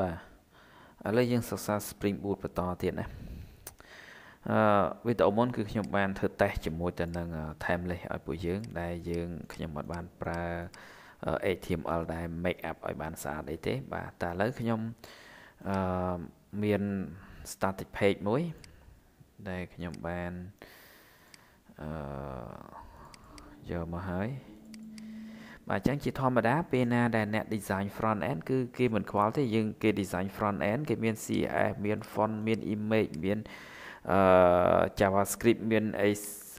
បាទឥឡូវយើងសិក្សា Spring Boot បន្តទៀតណាអឺវីដេអូមុនគឺខ្ញុំបានធ្វើតេស្តជាមួយទៅនឹង timeless ឲ្យពួកយើង ដែលយើងខ្ញុំអត់បាន ប្រើ HTML ដែល make up ឲ្យបានស្អាតអីទេ បាទតែឥឡូវខ្ញុំអឺមាន static page មួយដែលខ្ញុំបានអឺយកមកហើយបាទអញ្ចឹងជាធម្មតាពេលណាដែលអ្នក design front end គឺគេមិនខ្វល់ទេយើងគេ design front end គេមាន CSS មាន font មាន image មានអឺ JavaScript មានអី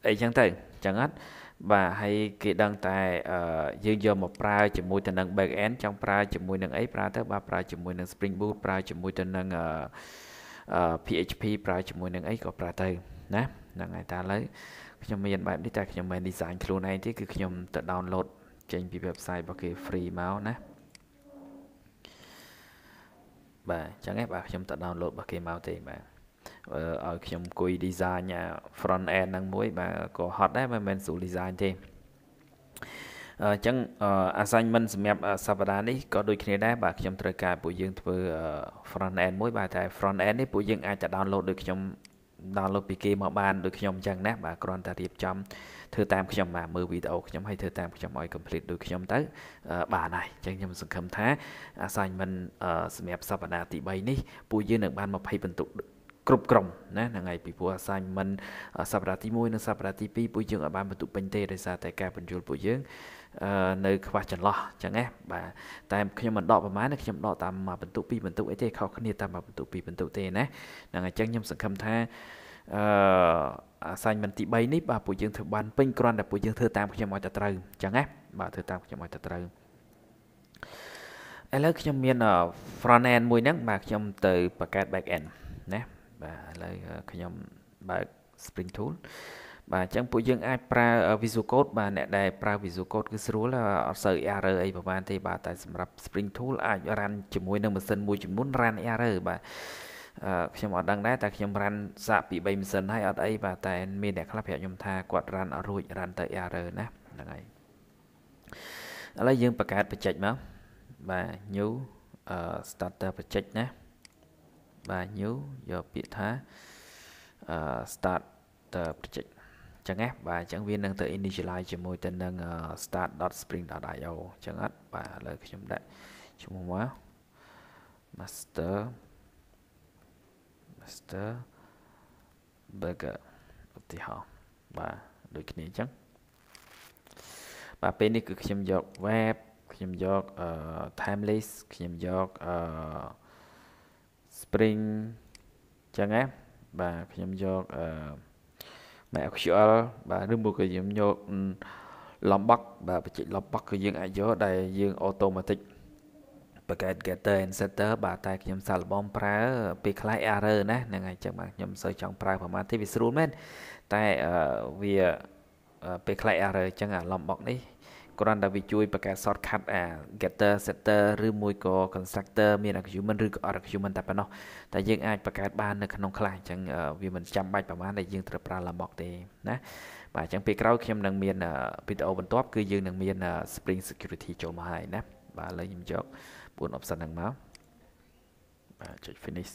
អីចឹងទៅអញ្ចឹងអត់បាទហើយគេដឹងតែយើងយកមកប្រើជាមួយទៅនឹង back end ចង់ប្រើជាមួយនឹងអីប្រើទៅបាទប្រើជាមួយនឹង Spring Boot ប្រើជាមួយទៅនឹង PHP ប្រើជាមួយនឹងអីក៏ប្រើទៅ ណាហ្នឹងហើយតែឥឡូវខ្ញុំមានបែបនេះតែខ្ញុំមិន design ខ្លួនឯងទេគឺខ្ញុំទៅ download ចេញពី website របស់គេ free មកណាបាទអញ្ចឹងឯងបាទខ្ញុំទៅ download របស់គេមកទេបាទឲ្យខ្ញុំអង្គុយ design front end ហ្នឹងមួយបាទក៏ហត់ដែរមិនមែនស្រួល design ទេអញ្ចឹង assignment សម្រាប់សប្តាហ៍នេះក៏ដូចគ្នាដែរបាទខ្ញុំត្រូវការពួកយើងធ្វើ front end មួយបាទតែ front end នេះពួកយើងអាចតែ download ដូចខ្ញុំ download ពីគេមកបានដូចខ្ញុំអញ្ចឹងណាបាទគ្រាន់តែរៀបចំធ្វើតាមខ្ញុំបាទមើលវីដេអូខ្ញុំហើយធ្វើតាមខ្ញុំឲ្យ complete ដូចខ្ញុំទៅបានហើយអញ្ចឹងខ្ញុំសង្ឃឹមថា assignment សម្រាប់សប្តាហ៍ទី3នេះពួកយើងនឹងបាន20បន្ទុកគ្រប់ក្រុមណាថ្ងៃពីព្រោះ assignment សប្តាហ៍ទី1និងសប្តាហ៍ទី2ពួកយើងអាចបានបន្ទុកពេញទេដោយសារតែការបញ្យល់ពួកយើងនៅខ្វះចន្លោះអញ្ចឹងណាបាទតែខ្ញុំមិនដកប្រមាណទេខ្ញុំដកតាមមួយបន្ទុកពីរបន្ទុកអីទេខុសគ្នា តាមមួយបន្ទុកពីរបន្ទុកទេណាហ្នឹងអញ្ចឹងខ្ញុំសង្ឃឹមថាអឺ assignment ទី3នេះបាទពួកយើងធ្វើបានពេញគ្រាន់តែពួកយើងធ្វើតាមខ្ញុំឲ្យតែត្រូវអញ្ចឹងណាបាទធ្វើតាមខ្ញុំឲ្យតែត្រូវឥឡូវខ្ញុំមាន front end មួយហ្នឹង បាទខ្ញុំទៅបង្កើត back end ណាបាទឥឡូវខ្ញុំបើក Spring Tool បាទអញ្ចឹងពួកយើងអាចប្រើ Visual Code បាទអ្នកដែលប្រើ Visual Code គឺស្រួលអត់សូវ error អីប្រហែលទេបាទតែសម្រាប់ Spring Tool អាច run ជាមួយនឹងម៉ាស៊ីនមួយចំនួន run error បាទខ្ញុំអត់ដឹងដែរតែខ្ញុំរ៉ាន់សាក់ពី3ម៉ាស៊ីនហើយអត់អីបាទតែមានអ្នកខ្លះប្រាប់ខ្ញុំថាគាត់រ៉ាន់អត់រួចរ៉ាន់ទៅ error ណាហ្នឹងហើយឥឡូវយើងបង្កើតបច្ចេកមកបាទ new starter បច្ចេកណាបាទ new យកពាក្យថា start តើ project អញ្ចឹងណាបាទអញ្ចឹងវានឹងទៅ initialize ជាមួយទៅនឹង start.spring.io អញ្ចឹងអត់បាទឥឡូវខ្ញុំដាក់ឈ្មោះមក master Mr Burger ឧទាហរណ៍បាទដូចគ្នាអញ្ចឹងបាទពេលនេះគឺខ្ញុំយក web ខ្ញុំយក timeless ខ្ញុំយក spring អញ្ចឹងណាបាទខ្ញុំយកអឺ MySQL បាទឬមួយក៏ខ្ញុំយក lombok បាទបច្ចេក lombok គឺយើងអាចយកដែលយើង automatic Packet Getter and Setter បាទតែខ្ញុំសាកល្បងប្រើពេលខ្លះ error ណាហ្នឹងហើយចឹងបាទខ្ញុំសូវចង់ប្រើប្រមាណទេវាស្រួលមែនតែវាពេលខ្លះ error ចឹងអា Lombok នេះគ្រាន់តែវាជួយបង្កើត shortcut អា getter setter ឬមួយក៏ constructor មាន argument ឬក៏ argument តែប៉ុណ្ណោះតែយើងអាចបង្កើតបាននៅក្នុងខ្លះអញ្ចឹងវាមិនចាំបាច់ប្រហែលដែលយើងត្រូវប្រើ lambok ទេណាបាទអញ្ចឹងពេលក្រោយខ្ញុំនឹងមានវីដេអូបន្ទាប់ គឺយើងនឹងមាន spring security ចូលមកហើយណាបាទឥឡូវខ្ញុំយក4 option ហ្នឹងមកបាទចុច finish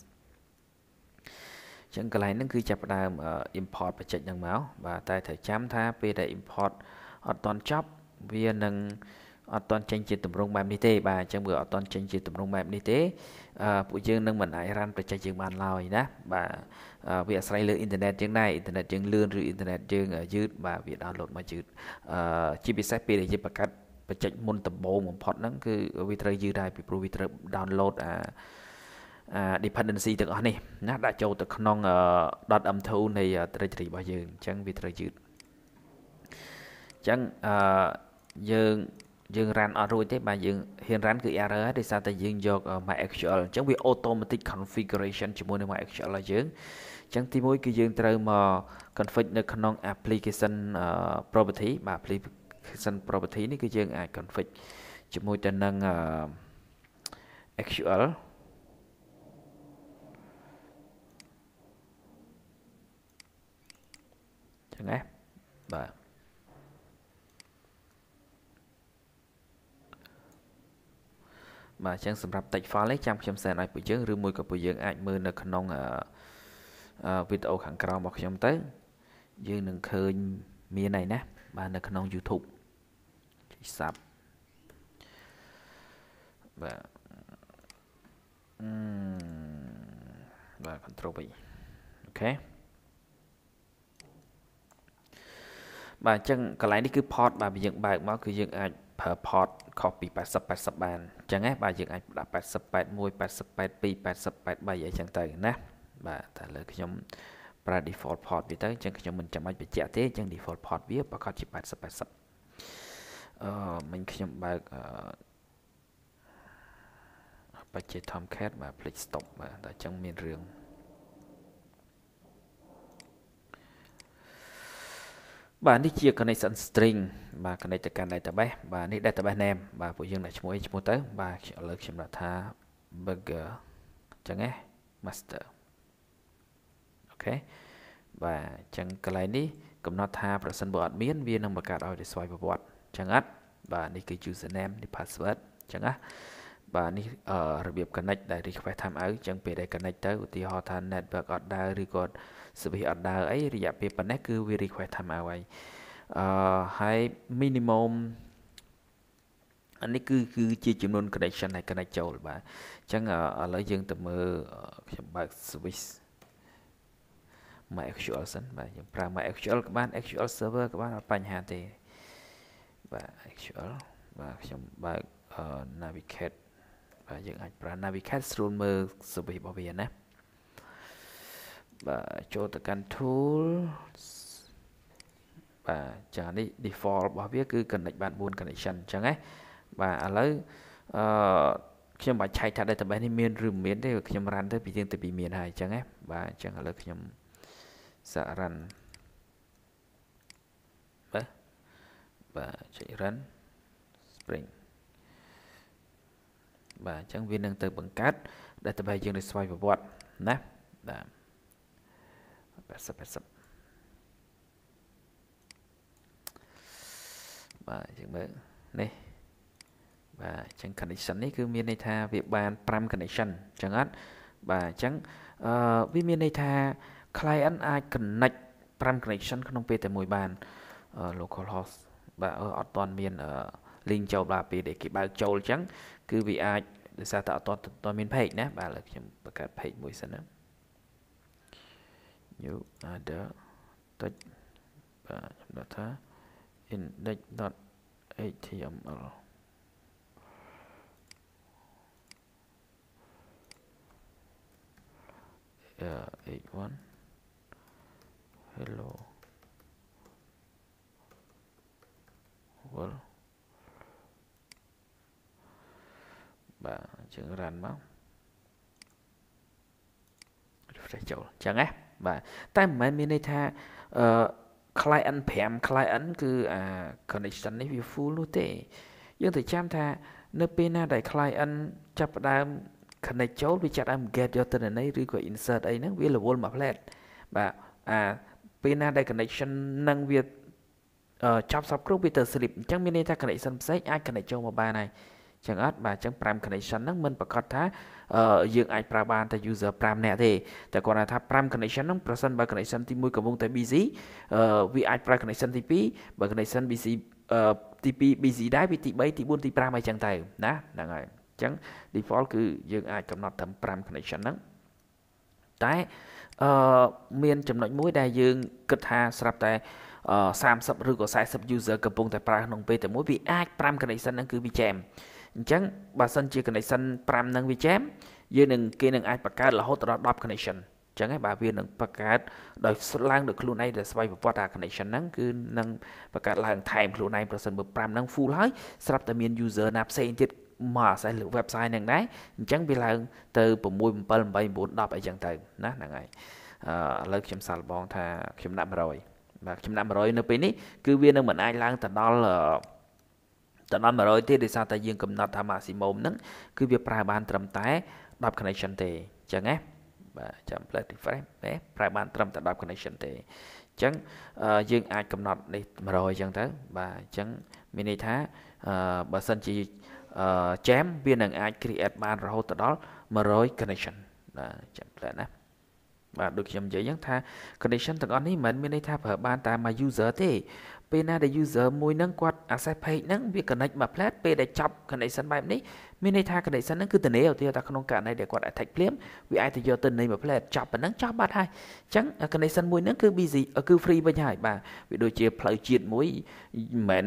ចឹងកន្លែងហ្នឹងគឺចាប់ផ្ដើម import បច្ចេកហ្នឹងមកបាទតែត្រូវចាំថាពេលដែល import អត់ទាន់ចប់វានឹងអត់ទាន់ចេញជាទម្រង់បែបនេះទេបាទអញ្ចឹងវាអត់ទាន់ចេញជាទម្រង់បែបនេះទេអឺពួកយើងនឹងមិនអាចរ៉ាន់បច្ចេកយើងបានឡើយណាបាទវាអាស្រ័យលើអ៊ីនធឺណិតយើងដែរអ៊ីនធឺណិតយើងលឿនឬអ៊ីនធឺណិតយើងយឺតបាទវាដោនឡូតមកយឺតអឺជាពិសេសពេលដែលយើងបង្កើតបច្ចេកមុនដំបូងបំផុតហ្នឹងគឺវាត្រូវយឺដែរពីព្រោះវាត្រូវ download អាអា dependency ទាំងអស់នេះ ណាដាក់ចូលទៅក្នុង .m2 នៃ directory របស់យើងអញ្ចឹងវាត្រូវយឺតអញ្ចឹងអឺយើងយើង run អត់រួចទេបាទយើងហ៊ាន run គឺ error ហើយដោយសារតែយើងយក MySQL អញ្ចឹងវា automatic configuration ជាមួយនឹង MySQL របស់យើងអញ្ចឹងទីមួយ គឺយើងត្រូវមក config នៅក្នុង application property បាទ Action property នេះគឺយើងអាច config ជាមួយទៅនឹង SQL ចឹងណាបាទបាទអញ្ចឹងសម្រាប់ text file នេះចាំខ្ញុំសែនឲ្យពួកយើងឬមួយក៏ពួកយើងអាចមើលនៅក្នុងវីដេអូខាងក្រោមរបស់ខ្ញុំទៅ យើងនឹងឃើញមានហើយណាបាននៅក្នុង YouTube សាប់បាទអឺបាទ control វិញអូខេបាទអញ្ចឹងកន្លែងនេះគឺ port បាទយើងបើកមកគឺយើងអាចប្រើ port ខុសពី80 80បានអញ្ចឹងណាបាទយើងអាចដាក់88 1 88 2 88 3អីចឹងទៅ ណាបាទតែលើខ្ញុំប្រើ default port វាទៅអញ្ចឹងខ្ញុំមិនចាំបាច់បញ្ជាក់ទេអញ្ចឹង default port វាប្រកាសជា80 80អឺមិញខ្ញុំបើកបច្ចេក Tomcat បាទ click stop បាទតែអញ្ចឹងមានរឿងបាទនេះជា connection string បាទ connect ទៅកាន់ database បាទនេះ database name បាទពួកយើងដាក់ឈ្មោះអីឈ្មោះទៅបាទឥឡូវខ្ញុំដាក់ថា burger អញ្ចឹងហ៎ master ខេបាទអញ្ចឹងកន្លែងនេះកំណត់ថាប្រសិនបើអត់ មានវានឹងបង្កើតឲ្យតែស្វ័យប្រវត្តិអញ្ចឹងអត់បាទនេះគឺ username នេះ password អញ្ចឹងណាបាទនេះរបៀប connect ដែល request time out អញ្ចឹងពេលដែល connect ទៅឧទាហរណ៍ថា network អត់ដើរឬក៏ service អត់ដើរអីរយៈពេលប៉ុណ្ណេះគឺវា request time out ហើយអឺហើយ minimum អានេះគឺគឺជាចំនួន connection ដែល connect ចូលបាទអញ្ចឹងឥឡូវយើងទៅមើលខ្ញុំបើក switch MySQL សិនបាទយើងប្រើ MySQL ក៏បាន SQL server ក៏បានអត់បញ្ហាទេបាទ SQL បាទខ្ញុំបើក Navigate បាទយើងអាចប្រើ Navigate ស្រួលមើល service របស់វាណាបាទចូលទៅកាន់ tool បាទចានេះ default របស់វាគឺ connect បាន4 connection អញ្ចឹងណាបាទឥឡូវអឺខ្ញុំបាច់ឆែកថា database នេះមានឬមិនមានទេខ្ញុំ run ទៅពីយើងទៅពីមានហើយអញ្ចឹងណាបាទអញ្ចឹងឥឡូវខ្ញុំសរណបាទបាទចុច run spring បាទអញ្ចឹងវានឹងទៅបង្កើត database យើងនៅស្វ័យប្រវត្តិណាបាទ80 80បាទយើងមើលនេះបាទអញ្ចឹង connection នេះគឺមានន័យថាវាបាន5 connection អញ្ចឹងអត់បាទអញ្ចឹងអឺវាមានន័យថា client អាច connect 5 connection ក្នុងពេលតែមួយបាន local host បាទអត់ទាន់មាន link ចូលបាទពេលដែលគេបើកចូលអញ្ចឹងគឺវាអាចដោយសារតែអត់ទាន់ទាន់មាន page ណាបាទឥឡូវខ្ញុំបង្កើត page មួយសិនណា new other តិចបាទខ្ញុំដាក់ថា index.html អឺ h1 hello world បាទយើង run មក refresh ចូលអញ្ចឹងណាបាទតែមិនមែនមានន័យថាអឺ client 5 client គឺអា connection នេះវា full នោះទេ យើងត្រូវចាំថា នៅពេលណា ដែល client ចាប់ផ្ដើម connect ចូលវាចាប់ដើម get យកទិន្នន័យឬក៏ insert អីហ្នឹងវារវល់មួយ plate បាទអាពេលណាដែល connection នឹងវាចាប់សពគ្រប់វាទៅ sleep អញ្ចឹងមានន័យថា connection ផ្សេងអាច connect ចូលមកបានហើយចឹងអត់បាទចឹង5 connection ហ្នឹងមិនប្រកាសថាយើងអាចប្រើបានតែ user 5នាក់ទេតែគាត់ថា5 connection ហ្នឹងប្រសិនបើ connection ទី1កំពុងតែ busy វាអាចប្រើ connection ទី2បើ connection busy ទី2 busy ដែរវាទី3ទី4ទី5អីចឹងទៅណាហ្នឹងហើយចឹង default គឺយើងអាចកំណត់ត្រឹម5 connection ហ្នឹងតែអឺមានចំណុចមួយដែលយើងគិតថាស្រាប់តែ30ឬក៏40 user កំពុងតែប្រើក្នុងពេលតែមួយវាអាច5 connection ហ្នឹងគឺវា jam អញ្ចឹងបើសិនជា connection 5ហ្នឹងវា jam យើងនឹងគេនឹងអាចបង្កើតរហូតដល់10 connection អញ្ចឹងហើយបាទវានឹងបង្កើតដោយឡើងដោយខ្លួនឯងដែលស្វ័យប្រវត្តិអា connection ហ្នឹងគឺនឹងបង្កើតឡើងថែមខ្លួនឯងប្រសិនបើ5ហ្នឹង full ហើយស្រាប់តែមាន user ណាផ្សេងទៀតមកអាស្រ័យលើ website ហ្នឹងដែរអញ្ចឹងវាឡើង ទៅ6 7 8 9 10អីចឹងទៅណាហ្នឹងហើយអឺឥឡូវខ្ញុំសាកល្បងថាខ្ញុំដាក់100បាទខ្ញុំដាក់100នៅពេលនេះគឺវានឹងមិនអាចឡើងទៅដល់ទៅដល់100ទេដោយសារតែយើងកំណត់ថា maximum ហ្នឹងគឺវា ប្រើបានត្រឹមតែ10 connection ទេអញ្ចឹងណាបាទចាំ plus refresh ណាប្រើបានត្រឹមតែ10 connection ទេអញ្ចឹងយើងអាចកំណត់នេះ100អញ្ចឹងទៅបាទអញ្ចឹងមានន័យថាបើសិនជា jam វានឹងអាច create បានរហូតដល់100 connection បាទចាំផ្លែណាបាទដូចខ្ញុំនិយាយអញ្ចឹងថា connection ទាំងអស់នេះមិនមានន័យថាប្រើបាន តែមួយ user ទេពេលណាដែល user មួយហ្នឹងគាត់ access page ហ្នឹងវា connect មក plat ពេលដែលចប់ connection បែបនេះមានន័យថា connection ហ្នឹងគឺទៅនៃឧទាហរណ៍ថាក្នុងករណីដែលគាត់ attack ភ្លាមវាអាចទៅយកទៅនៃមក plat ចប់ប៉ុណ្ណឹងចប់បាត់ហើយអញ្ចឹង connection មួយហ្នឹងគឺ busy គឺ free វិញហើយបាទវាដូចជាផ្លូវជាតិមួយមិនមែន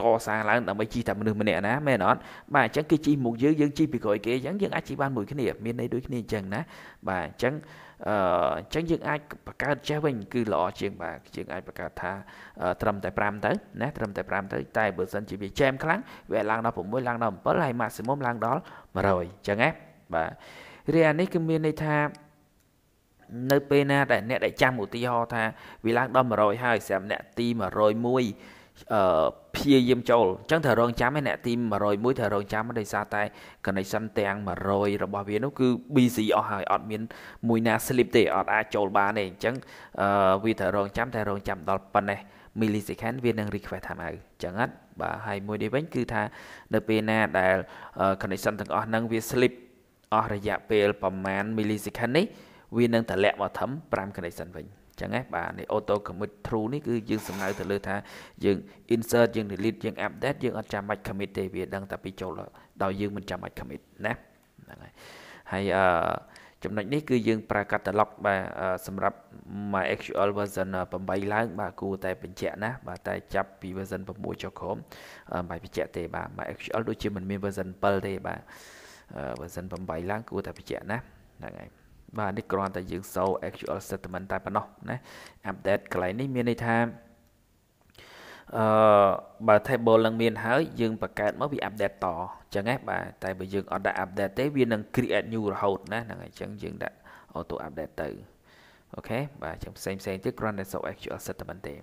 កសាងឡើងដើម្បីជីតែមនុស្សម្នាក់ណាមែនអត់បាទអញ្ចឹងគេជីមុខយើងយើងជីពីក្រោយគេអញ្ចឹងយើងអាចជីបានមួយគ្នាមានន័យដូចគ្នាអញ្ចឹងណាបាទអញ្ចឹងអឺអញ្ចឹងយើងអាចបង្កើតចេះវិញគឺល្អជាងបាទយើងអាចបង្កើតថាត្រឹមតែ5ទៅណាត្រឹមតែ5ទៅតែបើសិនជាវាចែមខ្លាំងវាឡើងដល់6ឡើងដល់7ហើយ maximum ឡើងដល់100អញ្ចឹងណាបាទរីអានេះគឺមានន័យថានៅពេលណាដែលអ្នកដែលចាំឧទាហរណ៍ថាវាឡើងដល់100ហើយសម្រាប់អ្នកទី101អឺព្យាយាមចូលអញ្ចឹងត្រូវរងចាំឯអ្នក ទី101ត្រូវរងចាំដោយសារតែ connection ទាំង100របស់វានោះគឺ busy អស់ហើយអត់មានមួយណា slip ទេអត់អាចចូលបានទេអញ្ចឹងអឺវាត្រូវរងចាំតែរងចាំដល់ប៉ុណ្ណេះ millisecond វានឹង request time ហើយអញ្ចឹងបាទហើយមួយនេះវិញគឺថានៅពេលណាដែល connection ទាំងអស់ហ្នឹងវា slip អស់រយៈពេលប្រមាណ millisecond នេះវានឹងតម្លាក់មកធំ5 connection វិញចឹងណាបាទនេះ auto commit true នេះគឺយើងសំដៅទៅលើថាយើង insert យើង delete យើង update យើងអត់ចាំបាច់ commit ទេវាដឹងតែពីចូលដល់យើងមិនចាំបាច់ commit ណាហ្នឹងហើយហើយអឺចំណុចនេះគឺយើង ប្រើកាតាឡុកបាទសម្រាប់ MySQL version 8ឡើងបាទគួរតែបញ្ជាក់ណា បាទតែចាប់ពី version 6ចុះក្រោមមិនបាច់បញ្ជាក់ទេបាទ MySQL ដូចជាមិនមាន version 7ទេបាទ version 8ឡើង គួរតែបញ្ជាក់ណាហ្នឹងហើយបាទនេះគ្រាន់តែយើងសូ actual statement តែប៉ុណ្ណោះណា update កន្លែងនេះមានន័យថាអឺបើ table នឹងមានហើយយើងបង្កើតមកវា update តអញ្ចឹងហ៎បាទតែបើយើងអត់ដាក់ update ទេវានឹង create new រហូតណាហ្នឹងហើយអញ្ចឹងយើងដាក់ auto update ទៅអូខេបាទអញ្ចឹងផ្សេងផ្សេងទៀតគ្រាន់តែសូ actual statement ទេ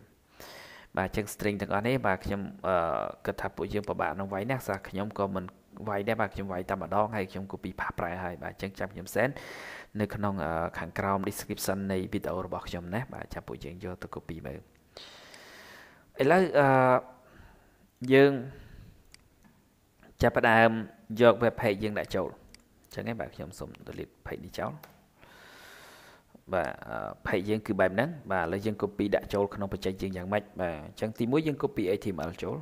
បាទអញ្ចឹង string ទាំងអស់នេះបាទខ្ញុំអឺគិតថាពួកយើងពិបាកនឹងវាយណាស់សារខ្ញុំក៏មិនវាយដែរបាទខ្ញុំវាយតែម្ដងហើយខ្ញុំ copy ផាសប្រែហើយបាទអញ្ចឹងចាំខ្ញុំ send នៅក្នុងខាងក្រោម description នៃវីដេអូរបស់ខ្ញុំណាបាទចាំពួកយើងយកទៅ copy មើលឥឡូវអឺយើងចាប់ផ្ដើមយក web page យើងដាក់ចូលអញ្ចឹងឯងបាទខ្ញុំសូម delete page នេះចោលបាទ page យើងគឺបែបហ្នឹងបាទឥឡូវយើង copy ដាក់ចូលក្នុងបច្ចេកយើងយ៉ាងម៉េចបាទអញ្ចឹងទី1យើង copy HTML ចូល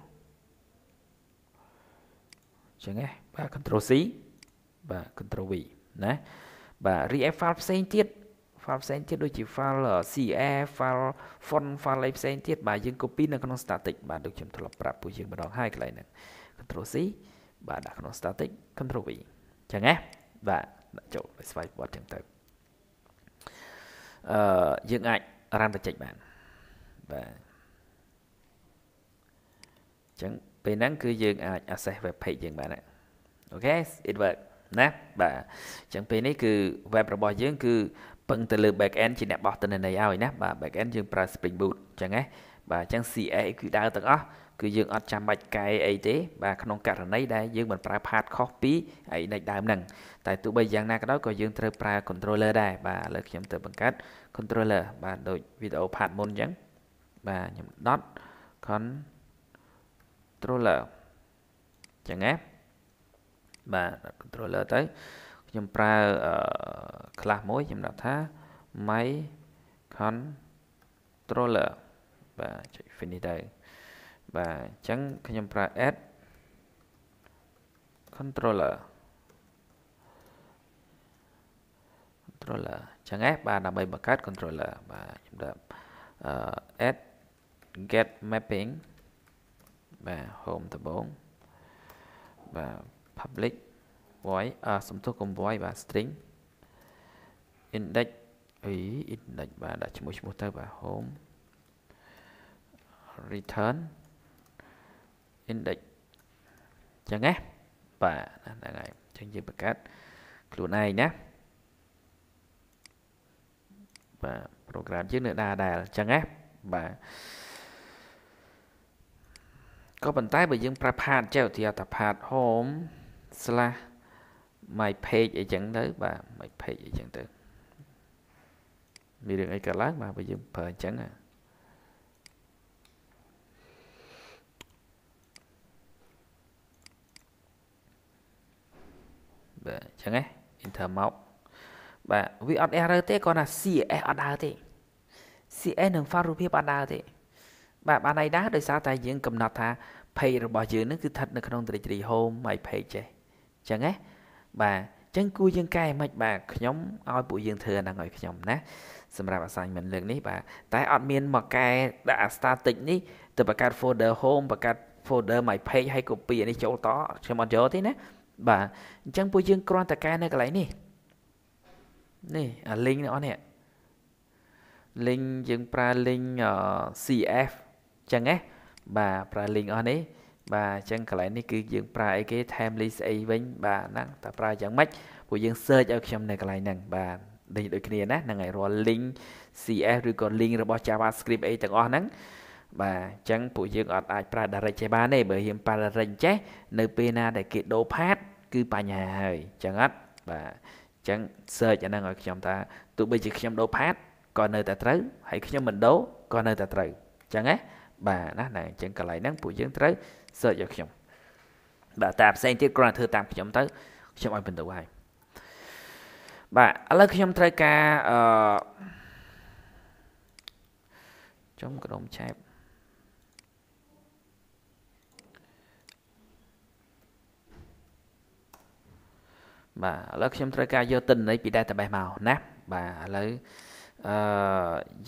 អញ្ចឹងឯងបាទ control C បាទ control V ណាបាទរីឯ file ផ្សេងទៀត file ផ្សេងទៀតដូចជា file CA file font file ផ្សេងទៀតបាទយើង copy នៅក្នុង static បាទដូចខ្ញុំធ្លាប់ប្រាប់ពួកយើងម្ដង ហើយកន្លែងហ្នឹង control C បាទដាក់ក្នុង static control V អញ្ចឹងណាបាទដាក់ចូលឲ្យស្វ័យប្រវត្តិអញ្ចឹងទៅអឺយើងអាច run បច្ចេកបានបាទអញ្ចឹងពេលហ្នឹងគឺយើងអាច access web page យើងបានអូខេ it work ណាបាទអញ្ចឹងពេលនេះគឺ web របស់យើងគឺពឹងទៅលើ back end ជាអ្នកបោះទិន្នន័យឲ្យណាបាទ back end យើងប្រើ Spring Boot អញ្ចឹងណាបាទអញ្ចឹង CSS គឺដើរទាំងអស់គឺយើងអត់ចាំបាច់កែអីទេបាទក្នុងករណីដែលយើងមិនប្រើ path ខុសពីអីនិចដើមហ្នឹងតែទោះបីយ៉ាងណាក៏ដោយក៏យើងត្រូវប្រើ controller ដែរបាទឥឡូវខ្ញុំទៅបង្កើត controller បាទដូចវីដេអូ path មុនអញ្ចឹងបាទខ្ញុំ dot controller អញ្ចឹងណាបាទដាក់ controller ទៅខ្ញុំប្រើ class មួយខ្ញុំដាក់ថា my controller បាទចុច finish ទៅបាទអញ្ចឹងខ្ញុំប្រើ add controller controller អញ្ចឹងឯងបាទដើម្បីបង្កើត controller បាទខ្ញុំដាក់ add get mapping បាទ home ដំបូងបាទ public void អសំទុះកុំ void បាទ string index អី index បាទដាក់ឈ្មោះឈ្មោះទៅបាទ home return index ចឹងណាបាទហ្នឹងហើយចឹងយើងបង្កើតខ្លួនឯងណាបាទ program យើងនៅដាដែលចឹងណាបាទក៏ប៉ុន្តែបើយើងប្រើ path ចេះឧទាហរណ៍ថា path home slash my page អីចឹងទៅបាទ my page អីចឹងទៅមានរឿងអីកើតឡើងបាទបើយើងប្រើអញ្ចឹងណាបាទអញ្ចឹងហ៎ enter មកបាទវាអត់ error ទេគាត់ថា CSS អត់ដើរទេ CSS នឹង file រូបភាពអត់ដើរទេ បាទបានអីដែរដោយសារតែយើងកំណត់ថា page របស់យើងនឹងគឺស្ថិតនៅក្នុង directory home my page ចេះចឹងណាបាទចឹងគួរយើងកែមិនបាទខ្ញុំឲ្យពួកយើងធ្វើអាហ្នឹងឲ្យខ្ញុំណាសម្រាប់ assignment លើកនេះបាទតែអត់មានមកកែដាក់ static នេះទៅបង្កើត folder home បង្កើត folder my page ហើយ copy នេះចូលតខ្ញុំអត់យកទេណាបាទអញ្ចឹងពួកយើងគ្រាន់តែកែនៅកន្លែងនេះនេះអា link នេះអស់នេះ link យើងប្រើ link CF អញ្ចឹងណាបាទប្រើ link អស់នេះបាទអញ្ចឹងកន្លែងនេះគឺយើងប្រើអីគេ timely ស្អីវិញបាទហ្នឹងតើប្រើយ៉ាងម៉េចពួកយើង search ឲ្យខ្ញុំនៅកន្លែងហ្នឹងបាទដូចដូចគ្នាណាហ្នឹងហើយរាល់ link CS ឬក៏ link របស់ JavaScript អីទាំងអស់ហ្នឹងបាទអញ្ចឹងពួកយើងអត់អាចប្រើ direct ទេបានទេបើយើងប្រើ direct ចេះនៅពេលណាដែលគេដូរ path គឺបញ្ហាហើយអញ្ចឹងអត់បាទអញ្ចឹង search អាហ្នឹងឲ្យខ្ញុំថាទោះបីជាខ្ញុំដូរ path ក៏នៅតែត្រូវហើយខ្ញុំមិនដូរក៏នៅតែត្រូវអញ្ចឹងណាបាទណាហ្នឹងអញ្ចឹងកន្លែងហ្នឹងពួកយើងត្រូវ search ឲ្យខ្ញុំបាទតាផ្សេងទៀតគ្រាន់តែធ្វើតាមខ្ញុំទៅខ្ញុំឲ្យបន្ទោហើយបាទឥឡូវខ្ញុំត្រូវការអឺចំក្រុមឆែបបាទឥឡូវខ្ញុំត្រូវការយកទិន្នន័យពី database មកណាបាទឥឡូវអឺ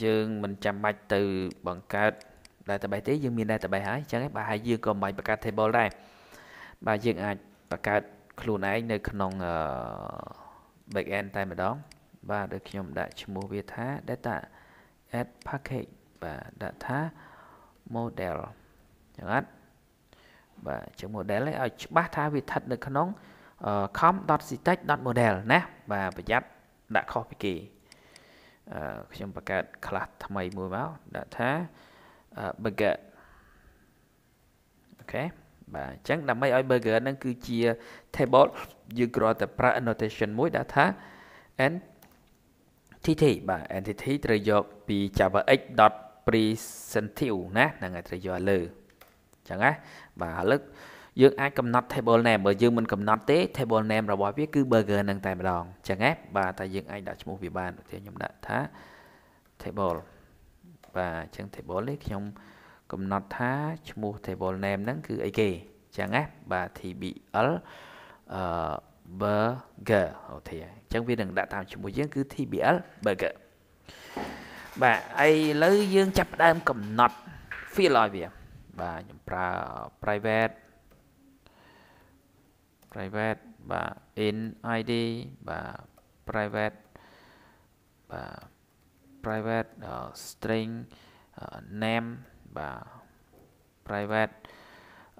យើងមិនចាំបាច់ទៅបង្កើត database ទេយើងមាន database ហើយអញ្ចឹងប្រហែលយើងក៏មិនបាច់បង្កើត table ដែរបាទយើងអាចបង្កើតខ្លួនឯងនៅក្នុង backend តែម្ដងបាទដូចខ្ញុំដាក់ឈ្មោះវាថា data add package បាទដាក់ថា model ចឹងអត់បាទជា model ឲ្យច្បាស់ថាវាស្ថិតនៅក្នុង com.ctech.model ណាបាទប្រយ័ត្នដាក់ខុសពីគេអឺខ្ញុំបង្កើត class ថ្មីមួយមកដាក់ថា burger អូខេបាទអញ្ចឹងដើម្បីឲ្យ burger ហ្នឹងគឺជា table យើងគ្រាន់តែប្រើ annotation មួយដែលថា n entity បាទ entity ត្រូវយកពី java x. presentive ណាហ្នឹងហើយត្រូវយកលើអញ្ចឹងណាបាទឥឡូវយើងអាចកំណត់ table name បើយើងមិនកំណត់ទេ table name របស់វាគឺ burger នឹងតែម្ដងអញ្ចឹងណាបាទតែយើងអាចដាក់ឈ្មោះវាបានឧទាហរណ៍ខ្ញុំដាក់ថា table បាទអញ្ចឹង table នេះខ្ញុំកំណត់ថាឈ្មោះ table name ហ្នឹងគឺអីគេអញ្ចឹងណាបាទ TBL អឺ burger អូទេអញ្ចឹងវានឹងដាក់តាមឈ្មោះយើងគឺ TBL burger បាទហើយឥឡូវយើងចាប់ផ្ដើមកំណត់ field ឲ្យវាបាទខ្ញុំប្រើ private private បាទ in id បាទ private បាទ private uh, string uh, name và private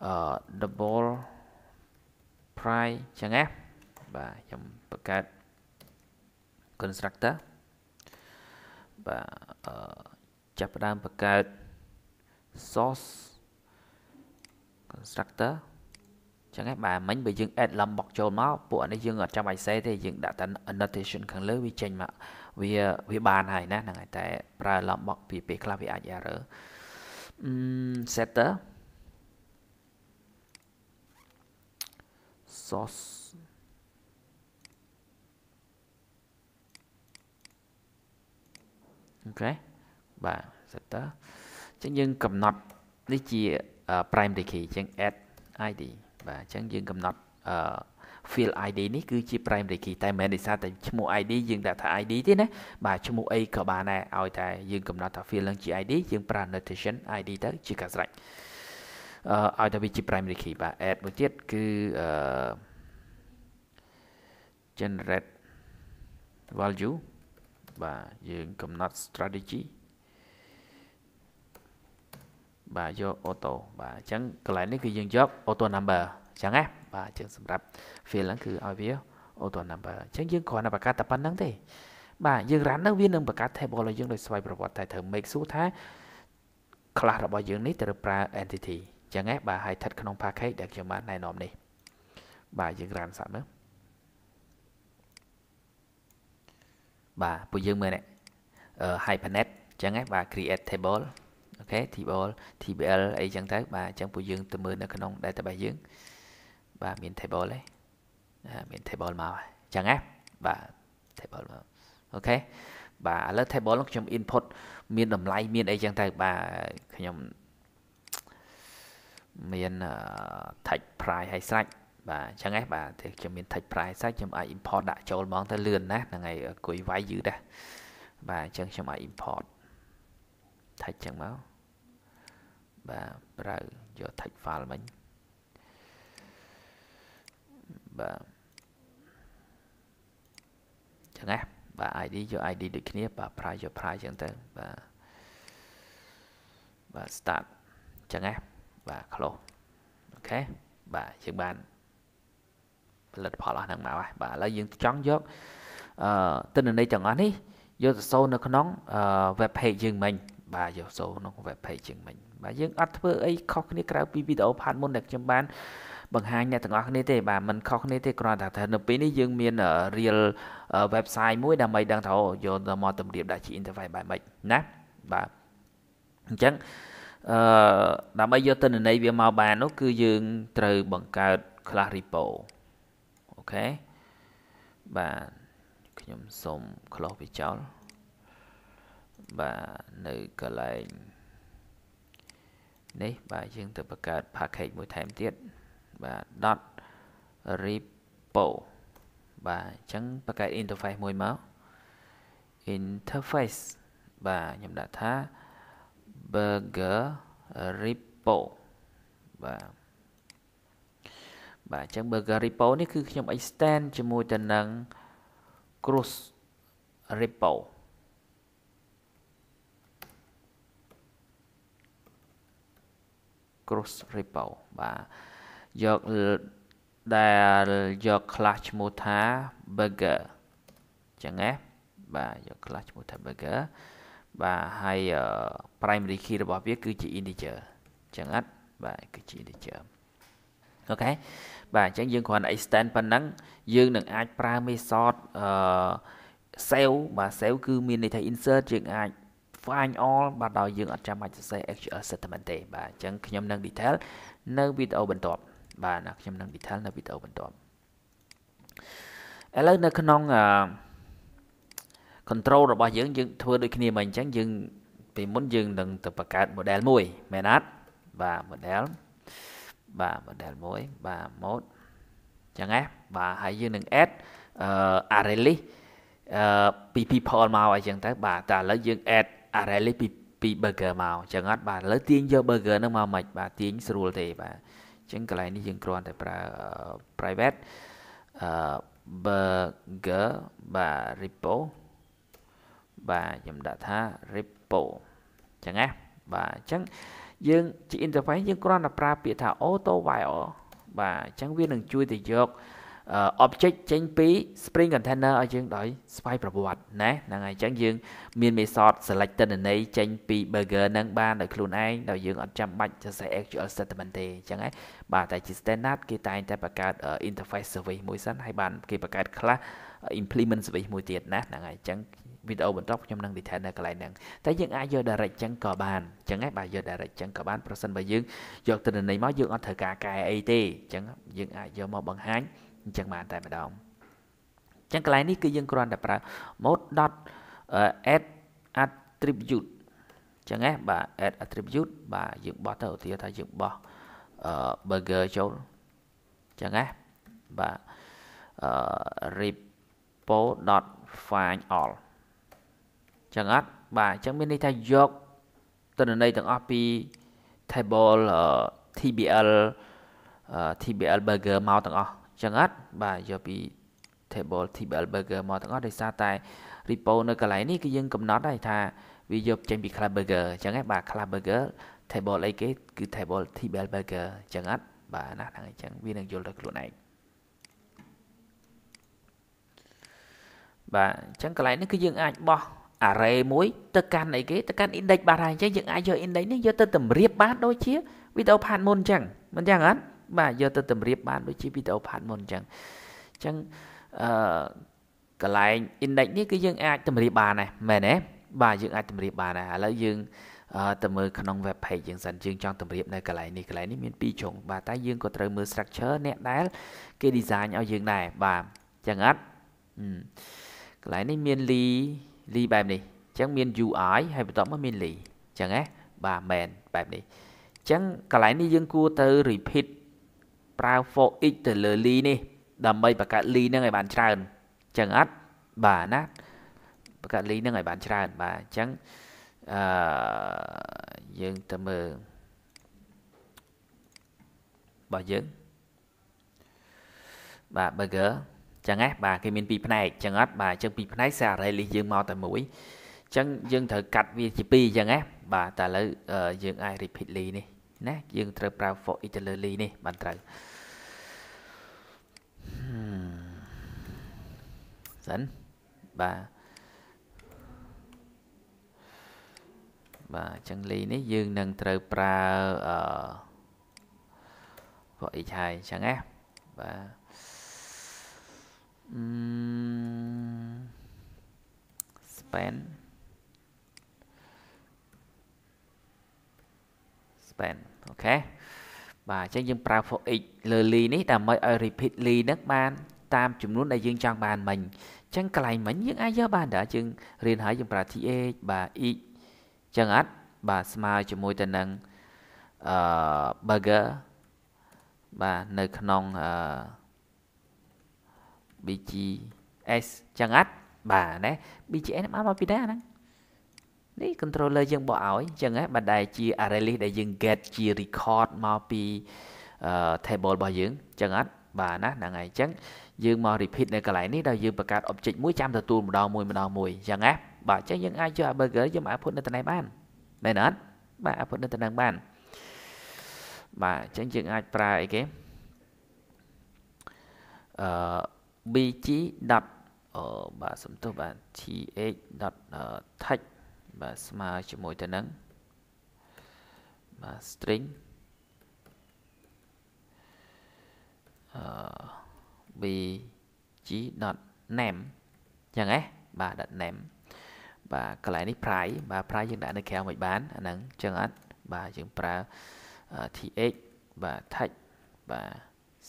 uh, double price chẳng hạn và chấm packet constructor và uh, chấm đam packet source constructor chẳng hạn bà mình bởi dương add lầm bọc trồn máu bộ anh ấy dương ở trong bài xe thì dương đã tấn annotation khẳng lớn vì chênh mà វាវាបានហើយណាហ្នឹងហើយតែ ប្រើឡំបកពីពេលខ្លះវាអាច error អឺ setter source អូខេបាទ setter អញ្ចឹងយើងកំណត់នេះជា primary key អញ្ចឹង add id បាទអញ្ចឹងយើង កំណត់អឺ field ID នេះគឺជា primary key តែមិនមែនដោយសារតែឈ្មោះ ID យើងដាក់ថា ID ទេណាបាទឈ្មោះអីក៏បានដែរឲ្យតែយើងកំណត់ថា field នឹងជា ID យើងប្រើ annotation ID ទៅជាការស្រេចអឺឲ្យតែវាជា primary key បាទ add មួយទៀតគឺអឺ generate value បាទយើងកំណត់ strategy បាទយក auto បាទអញ្ចឹងកន្លែងនេះគឺយើងយក auto number ចឹងណាបាទចឹងសម្រាប់ fill ហ្នឹងគឺឲ្យវា auto number ចឹងយើងគ្រាន់តែបង្កើតតែប៉ុណ្្នឹងទេ បាទយើង run ហ្នឹងវានឹងបង្កើត table របស់យើងដោយស្វ័យប្រវត្តិតែត្រូវ make sure ថា class របស់យើងនេះត្រូវប្រើ entity ចឹងណាបាទហើយស្ថិតក្នុង package ដែលខ្ញុំបានណែនាំនេះបាទយើង run សាក់មើលបាទពួកយើងមើលនេះ Hibernate ចឹងណាបាទ create table អូខេ table tbl អីចឹងទៅបាទអញ្ចឹងពួកយើងទៅមើលនៅក្នុង database យើងបាទមាន table ទេមាន table មកហើយអញ្ចឹងណាបាទ table មកអូខេបាទឥឡូវ table នោះខ្ញុំ input មានតម្លៃមានអីចឹងទៅបាទខ្ញុំមាន tag price ឲ្យស្រេចបាទអញ្ចឹងហ៎បាទខ្ញុំមាន tag price ស្រេចខ្ញុំអាច import ដាក់ចូលហ្មងទៅលឿនណាហ្នឹងហើយគួយវាយយឺតដែរបាទអញ្ចឹងខ្ញុំអាច import tag ចឹងមកបាទប្រើយក tag file មិញបាទចឹងណាបាទ ID យក ID ដូចគ្នា បាទប្រើយកប្រើចឹងទៅបាទបាទ start ចឹងណាបាទ close អូខេបាទយើងបានផលិតផលអស់ហ្នឹងមកហើយបាទឥឡូវយើងចង់យកអឺទិន្នន័យទាំងអស់នេះយកទៅសូននៅក្នុង web page យើងមិញបាទយកសូនក្នុង web page យើងមិញបាទយើងអត់ធ្វើអីខុសគ្នាក្រៅពីវីដេអូផាត់មុនដែលខ្ញុំបានបង្ហាញអ្នកទាំងអស់គ្នាទេបាទមិនខុសគ្នាទេគ្រាន់តែថានៅពេលនេះយើង មាន real website មួយដើម្បីដឹងថាអូយកទៅមកតម្រៀបដាក់ជា interface បែបម៉េចណាបាទអញ្ចឹងអឺដើម្បីយកទិន្នន័យវាមកបាននោះគឺយើងត្រូវបង្កើត class repo អូខេបាទខ្ញុំសូម close វាចោលបាទនៅកន្លែងនេះបាទយើងទៅបង្កើត package មួយថែមទៀតបាទ .repo បាទអញ្ចឹងបង្កើត interface មួយមក interface បាទខ្ញុំដាក់ថា burger repo បាទបាទអញ្ចឹង burger repo នេះគឺខ្ញុំ extend ជាមួយទៅនឹង cruise repo គ្រូស repo បាទយកដែលយកខ្លះឈ្មោះថា burger ចឹងណាបាទយកខ្លះឈ្មោះថា burger បាទហើយ primary key របស់វាគឺជា integer ចឹងអត់បាទគឺជា integer អូខេបាទអញ្ចឹងយើងគ្រាន់តែ extend ប៉ុណ្ណឹងយើងនឹងអាចប្រើ method អឺ save បាទ save គឺមានន័យថា insert យើងអាច find all បាទដោយយើងអត់ចាំបាច់សរសេរ HTML statement ទេបាទអញ្ចឹងខ្ញុំនឹង detail នៅវីដេអូបន្ទាប់បាទខ្ញុំនឹង detail នៅវីដេអូបន្ទាប់ឥឡូវនៅក្នុង control របស់យើងយើងធ្វើដូចគ្នាមកអញ្ចឹងយើងពេលមុនយើងនឹងទៅបង្កើត model មួយមែនអត់បាទ model បាទ model មួយបាទ mode ចឹងហ៎បាទហើយយើងនឹង add អឺ array list អឺពី people មកអីចឹងទៅបាទតែឥឡូវយើង add array list ពីពី burger មកចឹងអត់បាទឥឡូវទាញយក burger ហ្នឹងមកមិនបាទទាញស្រួលទេបាទចឹងកន្លែងនេះយើងគ្រាន់តែប្រើ private burger បាទ repo បាទខ្ញុំដាក់ថា repo ចឹងណាបាទអញ្ចឹងយើងជា interface យើងគ្រាន់តែប្រើពាក្យថា auto while បាទអញ្ចឹងវានឹងជួយទៅយក object ចេញពី Spring Container ឲ្យយើងដោយស្វ័យប្រវត្តិណាហ្នឹងហើយអញ្ចឹងយើងមាន method select ទិន្នន័យចេញពី burger ហ្នឹងបានដោយខ្លួនឯងដោយយើងអត់ចាំបាច់ទៅសេ actual statement ទេអញ្ចឹងហើយបាទតែជា standard គេតែងតែបង្កើត interface service មួយសិនហើយបានគេបង្កើត class implement service មួយទៀតណាហ្នឹងហើយអញ្ចឹងវីដេអូបន្តខ្ញុំនឹង detail នៅកន្លែងហ្នឹងតែយើងអាចយក direct ចឹងក៏បានចឹងហ៎បាទយក direct ចឹងក៏បានប្រសិនបើយើង យកទិន្នន័យមកយើងអត់ត្រូវការកែអីទេចឹងយើងអាចយកមកបង្ហាញអញ្ចឹងបានតែម្ដងអញ្ចឹងកន្លែងនេះគឺយើងគ្រាន់តែប្រើ mode.add attribute អញ្ចឹងហ៎បាទ add attribute បាទយើងបោះទៅឧទាហរណ៍ថាយើងបោះ burger ចូលអញ្ចឹងហ៎បាទ repo.find all អញ្ចឹងអត់បាទអញ្ចឹងមានន័យថាយកទិន្នន័យទាំងអស់ពី table TBL TBL burger មកទាំងអស់ចឹងអត់បាទយកពី table table burger មកទាំងអស់ដោយសារតែ repo នៅកន្លែងនេះគឺយើងកំណត់ហើយថាវាយកចេញពី club burger អញ្ចឹងឯងបាទ club burger table អីគេគឺ table table burger អញ្ចឹងអត់បាទណាហ្នឹងអញ្ចឹងវានឹងយល់ដល់ខ្លួនឯងបាទអញ្ចឹងកន្លែងនេះគឺយើងអាចបោះ array មួយទៅកាន់អីគេទៅកាន់ index បានហើយអញ្ចឹងយើងអាចយក index នេះយកទៅតម្រៀបបានដូចជា video part មុនអញ្ចឹងមិនអញ្ចឹងអត់បាទយកទៅតម្រៀបបានដូចជាវីដេអូផាត់មុនអញ្ចឹងអញ្ចឹងអឺកន្លែង index នេះគឺយើងអាចតម្រៀបបានដែរមែនទេបាទយើងអាចតម្រៀបបានដែរឥឡូវយើងទៅមើលក្នុង web page យើងសិនយើងចង់តម្រៀបនៅកន្លែងនេះកន្លែងនេះមាន2ជ្រុងបាទតែយើងក៏ត្រូវមើល structure អ្នកដែលគេ design ឲ្យយើងដែរបាទចឹងអត់កន្លែងនេះមាន li li បែបនេះចឹងមាន UI ហើយបន្ទាប់មកមាន li ចឹងហ៎បាទមែនបែបនេះចឹងកន្លែងនេះយើងគួរទៅ repeat ប្រើ 4x ទៅលើលីនេះដើម្បីបង្កើតលីនឹងឲ្យបានច្រើនអញ្ចឹងអត់បាទណាបង្កើតលីនឹងឲ្យបានច្រើនបាទអញ្ចឹងអឺយើងទៅមើលរបស់យើងបាទ burger ចឹងហ៎បាទគេមានពីរផ្នែកចឹងអត់បាទចឹងពីរផ្នែកសារ array list យើងមកតែមួយចឹងយើងត្រូវកាត់វាជាពីរចឹងហ៎បាទតែឥឡូវយើងអាច repeat list នេះណាយើងត្រូវប្រើ for each លើ list នេះបានត្រូវសិនបាទបាទអញ្ចឹងលេខនេះយើងនឹងត្រូវប្រើអឺពួក x ហើយអញ្ចឹងណាបាទអឺ span span អូខេបាទអញ្ចឹងយើងប្រើពួក x លើលីនេះដើម្បីឲ្យ repeat លីហ្នឹងបាន តាមចំនួនដែលយើងចង់បានមិញចឹងកន្លែងមិញយើងអាចយកបានដែរយើងរៀនហើយយើងប្រើ th បាទ each ចឹងអត់បាទស្មើជាមួយទៅនឹងអឺ burger បាទនៅក្នុងអឺ BGS ចឹងអត់បាទណា BGS បានមកពីដែរហ្នឹងនេះ controller យើងបកឲ្យចឹងហ៎បាទដែលជា array list ដែលយើង get ជា record មកពី table របស់យើងចឹងអត់បាទណាហ្នឹងហើយអញ្ចឹងយើងមក repeat នៅកន្លែងនេះដល់យើងបង្កើត object មួយចាំទទួលម្ដងមួយម្ដងមួយអញ្ចឹងណាបាទអញ្ចឹងយើងអាចយក burger យកមក output នៅទីណាបានមែនអត់បាទ output នៅទីណាបានបាទអញ្ចឹងយើងអាចប្រើអីគេអឺ bg. អូបាទសំទោសបាទ th.tag បាទស្មើជាមួយទៅនឹងបាទ string bg.name ចឹងហ៎បាទ .name បាទកន្លែងនេះ price បាទ price យើងដាក់នៅក្រៅមិនបានអាហ្នឹងចឹងអត់បាទយើងប្រើ th បាទ tag បាទ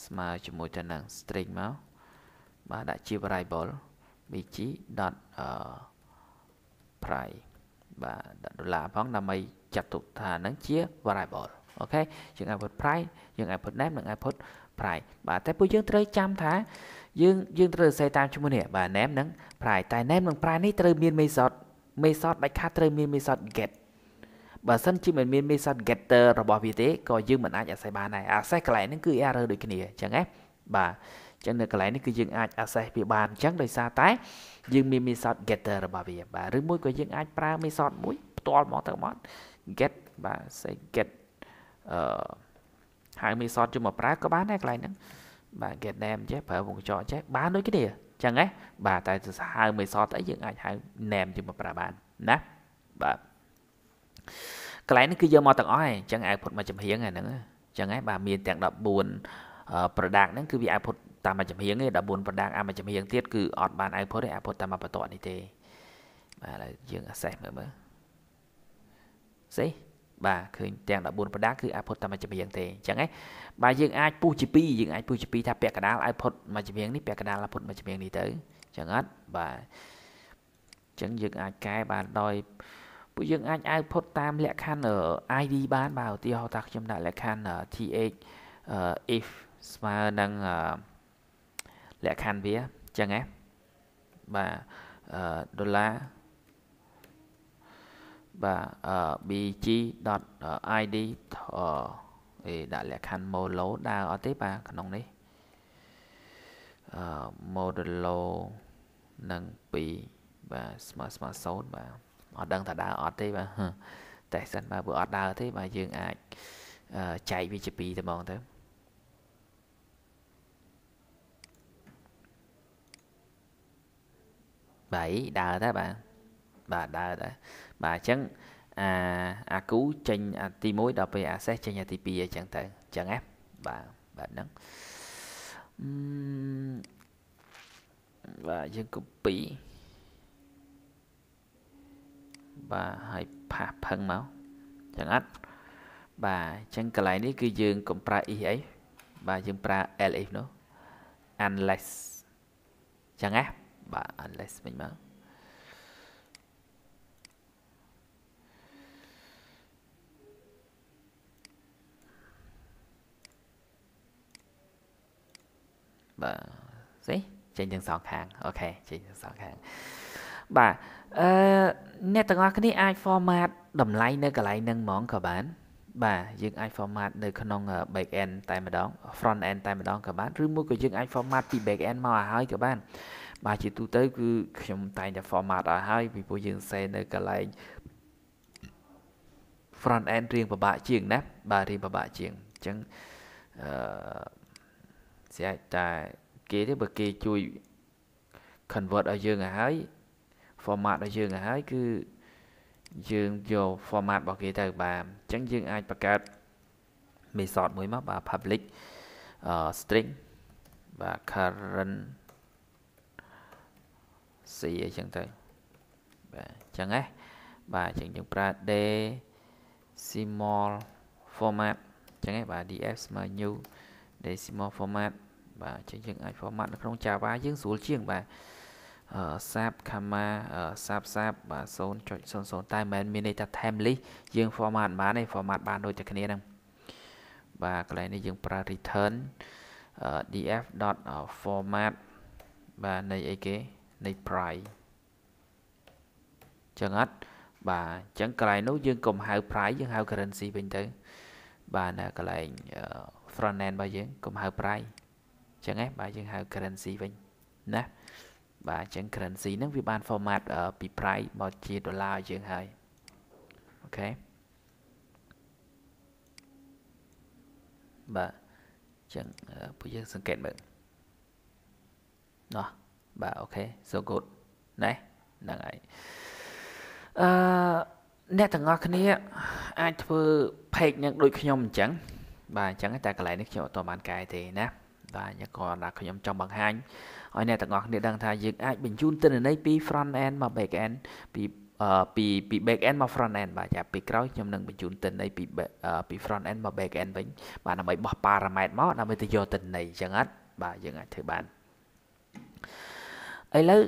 ស្មើជាមួយទៅនឹង string មកបាទដាក់ជា variable bg. អឺ price បាទដាក់ដុល្លារផងដើម្បីចាត់ទុក ថាហ្នឹងជា variable អូខេយើងអាច put price យើងអាច put name និងអាច put pride បាទតែពួកយើងត្រូវចាំថាយើងយើងត្រូវសេតាមឈ្មោះនេះបាទ name នឹង pride តែ name នឹង pride នេះត្រូវមាន method method ដាច់ខាតត្រូវមាន method get បើសិនជាមិនមាន method getter របស់វាទេក៏យើងមិនអាចអាស្រ័យបានដែរអាស្រ័យកន្លែងហ្នឹងគឺ error ដូចគ្នាអញ្ចឹងណាបាទអញ្ចឹងនៅកន្លែងនេះគឺយើងអាចអាស្រ័យវា បានអញ្ចឹងដោយសារតែយើងមាន method getter របស់វាបាទឬមួយក៏យើងអាចប្រើ method មួយផ្ទាល់មកទៅមក get បាទ say get អឺហៅមេសតយកមកប្រើក៏បានដែរកន្លែងហ្នឹងបាទ get name ចេះប្រើវងចរចេះបានដូចគ្នាអញ្ចឹងហ៎បាទតែហៅមេសតអីយើងអាចហៅ name យកមកប្រើបានណាបាទកន្លែងនេះគឺយកមកទាំងអស់ហើយអញ្ចឹង output មួយចម្រៀងហ្នឹងអញ្ចឹងហ៎បាទមានទាំង14 product ហ្នឹងគឺវា output តាមមួយចម្រៀងទេ14 product អាមួយចម្រៀងទៀតគឺអត់បាន output ទេ output តាមមួយបន្ទាត់នេះទេបាទឥឡូវយើង access មើលមើលស្អីបាទឃើញទាំង14ប្រដាគឺអាចផុតតែមួយចម្រៀងទេអញ្ចឹងហ៎បាទយើងអាចពុះជា2យើងអាចពុះជា2ថា ពាក់កដាលអាចផុតមួយចម្រៀងនេះពាក់កដាលអាចផុតមួយចម្រៀងនេះទៅអញ្ចឹងអត់បាទអញ្ចឹងយើងអាចកែបានដោយ ពួកយើងអាចអាចផុតតាមលក្ខខណ្ឌ ID បានបាទឧទាហរណ៍ថាខ្ញុំដាក់លក្ខខណ្ឌ th if ស្មើនឹងលក្ខខណ្ឌវាអញ្ចឹងហ៎បាទដុល្លារបាទ bg.id អេដាក់លក្ខខណ្ឌ molo ដើរអត់ទេ បាទក្នុងនេះអឺ modulo នឹង2បាទស្មើស្មើសូន្យបាទអត់ដឹង ថាដើរអត់ទេបាទតែសិនបើវាអត់ដើរទេបាទយើងអាចចែកវាជា2តែហ្មងទៅបាទដើរតែបាទបាទដើរតែបាទអញ្ចឹងអាអាគូចេញអាទី1ដល់ពេល access ចេញអាទី2អញ្ចឹងទៅអញ្ចឹងណាបាទបែបហ្នឹងបាទយើង copy បាទហើយផាសផឹងមកអញ្ចឹងអត់បាទអញ្ចឹងកន្លែងនេះគឺយើង កំប្រើ if អី បាទយើងប្រើ elif នោះ unless អញ្ចឹងណាបាទ unless វិញមកបាទស្អីចេញទាំងសងខាងអូខេចេញទាំងសងខាងបាទអឺអ្នកទាំងអស់គ្នាអាច format តម្លៃនៅកន្លែងហ្នឹងហ្មងក៏បាន បាទយើងអាច format នៅក្នុង back end តែម្ដង front end តែម្ដងក៏បានឬមួយក៏យើងអាច format ពី back end មកឲ្យហើយក៏បាន បាទជាទូទៅគឺខ្ញុំតែងតែ format ឲ្យហើយពីព្រោះយើងសេនៅកន្លែង front end រៀងពិបាកជាងណាបាទរៀងពិបាកជាងអញ្ចឹងអឺស្រាច់តែគេទេបើគេជួយ convert ឲ្យយើងឲ្យហើយ format របស់យើងឲ្យហើយគឺយើងយក format របស់គេទៅបាទអញ្ចឹងយើងអាចបង្កើត method មួយមកបាទ public string បាទ current c អីចឹងទៅបាទអញ្ចឹងណាបាទអញ្ចឹងយើងប្រើ d decimal format អញ្ចឹងឯងបាទ df ស្មើ new decimal format បាទអញ្ចឹងយើងអាច format នៅក្នុង Java យើងស្រួលជាងបាទអឺ sap comma sap sap បាទ0.00តែមិនមានន័យថា timely យើង format បានទេ format បានដូចតែគ្នាហ្នឹងបាទកន្លែងនេះយើងប្រើ return df.format បាទនៃអីគេនៃ price ចឹងអត់បាទអញ្ចឹងកន្លែងនោះយើងកុំហៅ price យើងហៅ currency វិញទៅបាទនៅកន្លែង front end របស់យើងកុំហៅ price ចឹងឯងបាទយើងហៅ currency វិញណាបាទអញ្ចឹង currency ហ្នឹងវាបាន format ពី price មកជាដុល្លារយើងហើយអូខេបាទអញ្ចឹងពួកយើងសង្កេតមើលណោះបាទអូខេ so good ណែហ្នឹងហើយអឺអ្នកទាំងអស់គ្នា អាចធ្វើ page នឹងដូចខ្ញុំអញ្ចឹងបាទអញ្ចឹងតែកន្លែងនេះខ្ញុំអត់ទាន់បានកែទេណាតែគ្រាន់តែខ្ញុំចង់បង្ហាញឲ្យអ្នកទាំងអស់គ្នាដឹងថាយើងអាចបញ្ជូនទិន្នន័យពី front end មក back end ពីពីពី back end មក front end បាទចាពេលក្រោយខ្ញុំនឹងបញ្ជូនទិន្នន័យពីពី front end មក back end វិញបាទដើម្បីបោះ parameter មកដើម្បីទៅយកទិន្នន័យអញ្ចឹងហ៎បាទយើងអាចធ្វើបានឥឡូវ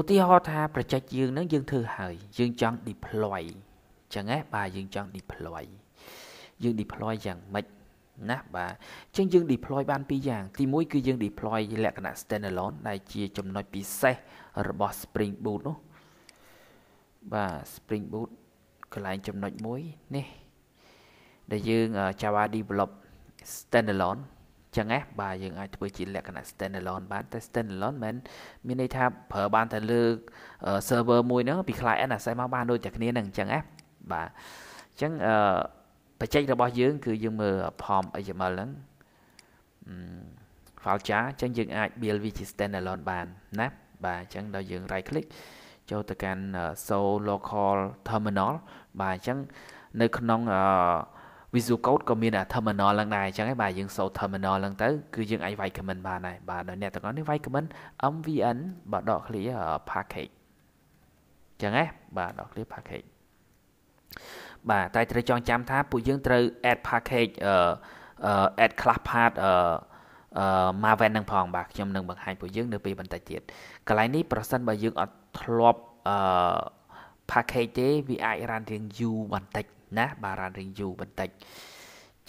ឧទាហរណ៍ថា project យើងនឹងយើងធ្វើហើយ យើងចង់ deploy អញ្ចឹងហ៎បាទយើងចង់ deploy យើង deploy យ៉ាងម៉េចណាបាទអញ្ចឹងយើង deploy បានពីរយ៉ាងទីមួយគឺយើង deploy លក្ខណៈ standalone ដែលជាចំណុចពិសេសរបស់ Spring Boot នោះបាទ Spring Boot កន្លែងចំណុចមួយនេះដែលយើង Java develop standalone ចឹងហ៎បាទយើងអាចធ្វើជាលក្ខណៈ standalone បានតែ standalone មិនមានន័យថាប្រើបានតែលើ server មួយហ្នឹងពី client អាស្រ័យមកបានដូចតែគ្នាហ្នឹងចឹងហ៎បាទអញ្ចឹងអឺបច្ចេករបស់យើងគឺយើងមើល form HTML ហ្នឹង file jar អញ្ចឹងយើងអាច build វាជា standalone បានណាបាទអញ្ចឹងដល់យើង right click ចូលទៅកាន់ show local terminal បាទអញ្ចឹងនៅក្នុង Visual Code ក៏មាន terminal ឡើងដែរអញ្ចឹងឯងបាទយើង show terminal ឡើងទៅ គឺយើងអាចវាយ comment បានដែរបាទដល់អ្នកទាំងអស់នេះវាយ comment mvn បាទដក clear package អញ្ចឹងឯងបាទដក clear package បាទតែត្រូវចងចាំថាពួកយើងត្រូវ add package អឺ add class path អឺអឺ Maven នឹងផងបាទខ្ញុំនឹងបង្ហាញពួកយើង នៅពេលបន្តិចទៀតកន្លែងនេះប្រសិនបើយើងអត់ធ្លាប់អឺ package ទេវាអាច run រៀងយូរបន្តិចណា បាទ run រៀងយូរបន្តិចអ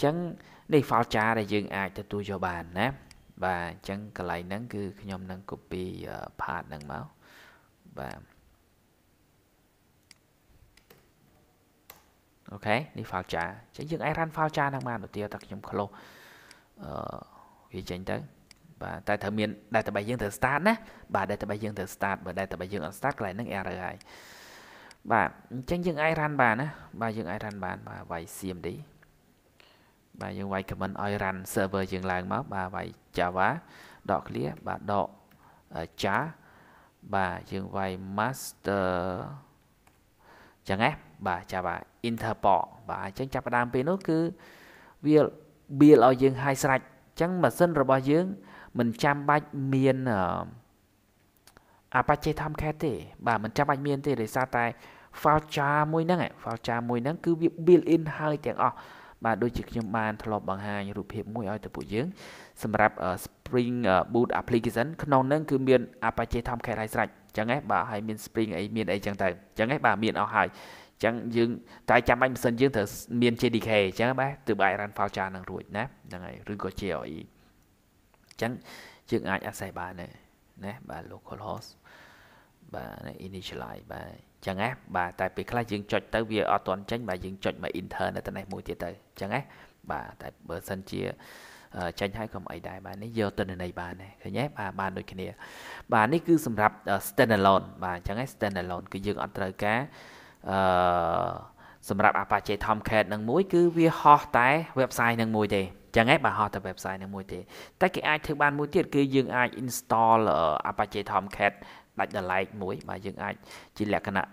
ញ្ចឹងនេះ file jar ដែលយើង អាចទទួលយកបានណាបាទអញ្ចឹងកន្លែងហ្នឹងគឺខ្ញុំនឹង copy part ហ្នឹងមកបាទអូខេនេះ file jar អញ្ចឹងយើងអាច run file jar ហ្នឹងបានឧទាហរណ៍ថាខ្ញុំ close អឺវាចេញទៅបាទតែត្រូវមាន database យើងត្រូវ start ណាបាទ database យើងត្រូវ start បើ database យើងអត់ start កន្លែងហ្នឹង error ហើយបាទអញ្ចឹងយើងអាច run បានណាបាទយើងអាច run បាន បាទវាយ CMD បាទយើងវាយ command ឲ្យ run server យើងឡើងមកបាទវាយ java ដក clear បាទដក jar បាទយើងវាយ master ចឹងណាបាទចាបាទ Interpol បាទអញ្ចឹងចាប់ផ្ដើមពេលនោះគឺវា build ឲ្យយើងហាយស្រាច់អញ្ចឹងម៉ាស៊ីនរបស់យើង មិនចាំបាច់មានអាប៉ាជេ Tomcat ទេបាទមិនចាំបាច់មាន ទេដោយសារតែ Falcha មួយហ្នឹង Falcha មួយហ្នឹងគឺវា build in ហើយទាំងអស់បាទដូចជាខ្ញុំបានធ្លាប់បង្ហាញរូបភាពមួយឲ្យទៅពួកយើងសម្រាប់ Spring Boot application ក្នុងហ្នឹងគឺមាន Apache Tomcat ហើយស្រេចចឹងហ៎បាទហើយមាន Spring អីមានអីចឹងទៅចឹងហ៎បាទមានអស់ហើយចឹងយើង តែចាំបាច់ម៉ាស៊ីនយើងត្រូវមាន JDK អញ្ចឹងបាទទើបអាច run voucher នឹងរួចណាហ្នឹងហើយឬក៏ JRE អញ្ចឹងយើងអាច access បានដែរណាបាទ local host បាទ initialize បាទអញ្ចឹងណាបាទតែពេលខ្លះយើងចុចទៅវាអត់ទាន់ចេញបាទយើងចុចមក intern នៅតែនេះមួយទៀតទៅអញ្ចឹងណាបាទតែបើសិនជាចាញ់ហើយកុំអីដែរបាទនេះយកទិន្នន័យបានដែរឃើញទេបាទបានដូចគ្នា បាទនេះគឺសម្រាប់ standalone បាទអញ្ចឹងឯង standalone គឺយើងអត់ត្រូវការអឺសម្រាប់ Apache Tomcat នឹងមួយ គឺវាហោះតែ website នឹងមួយទេចឹងឯងបើហោះតែ website នឹងមួយទេតែគេអាចធ្វើបានមួយទៀតគឺយើងអាច install Apache Tomcat ដាច់ដライមួយ បាទយើងអាចជាលក្ខណៈ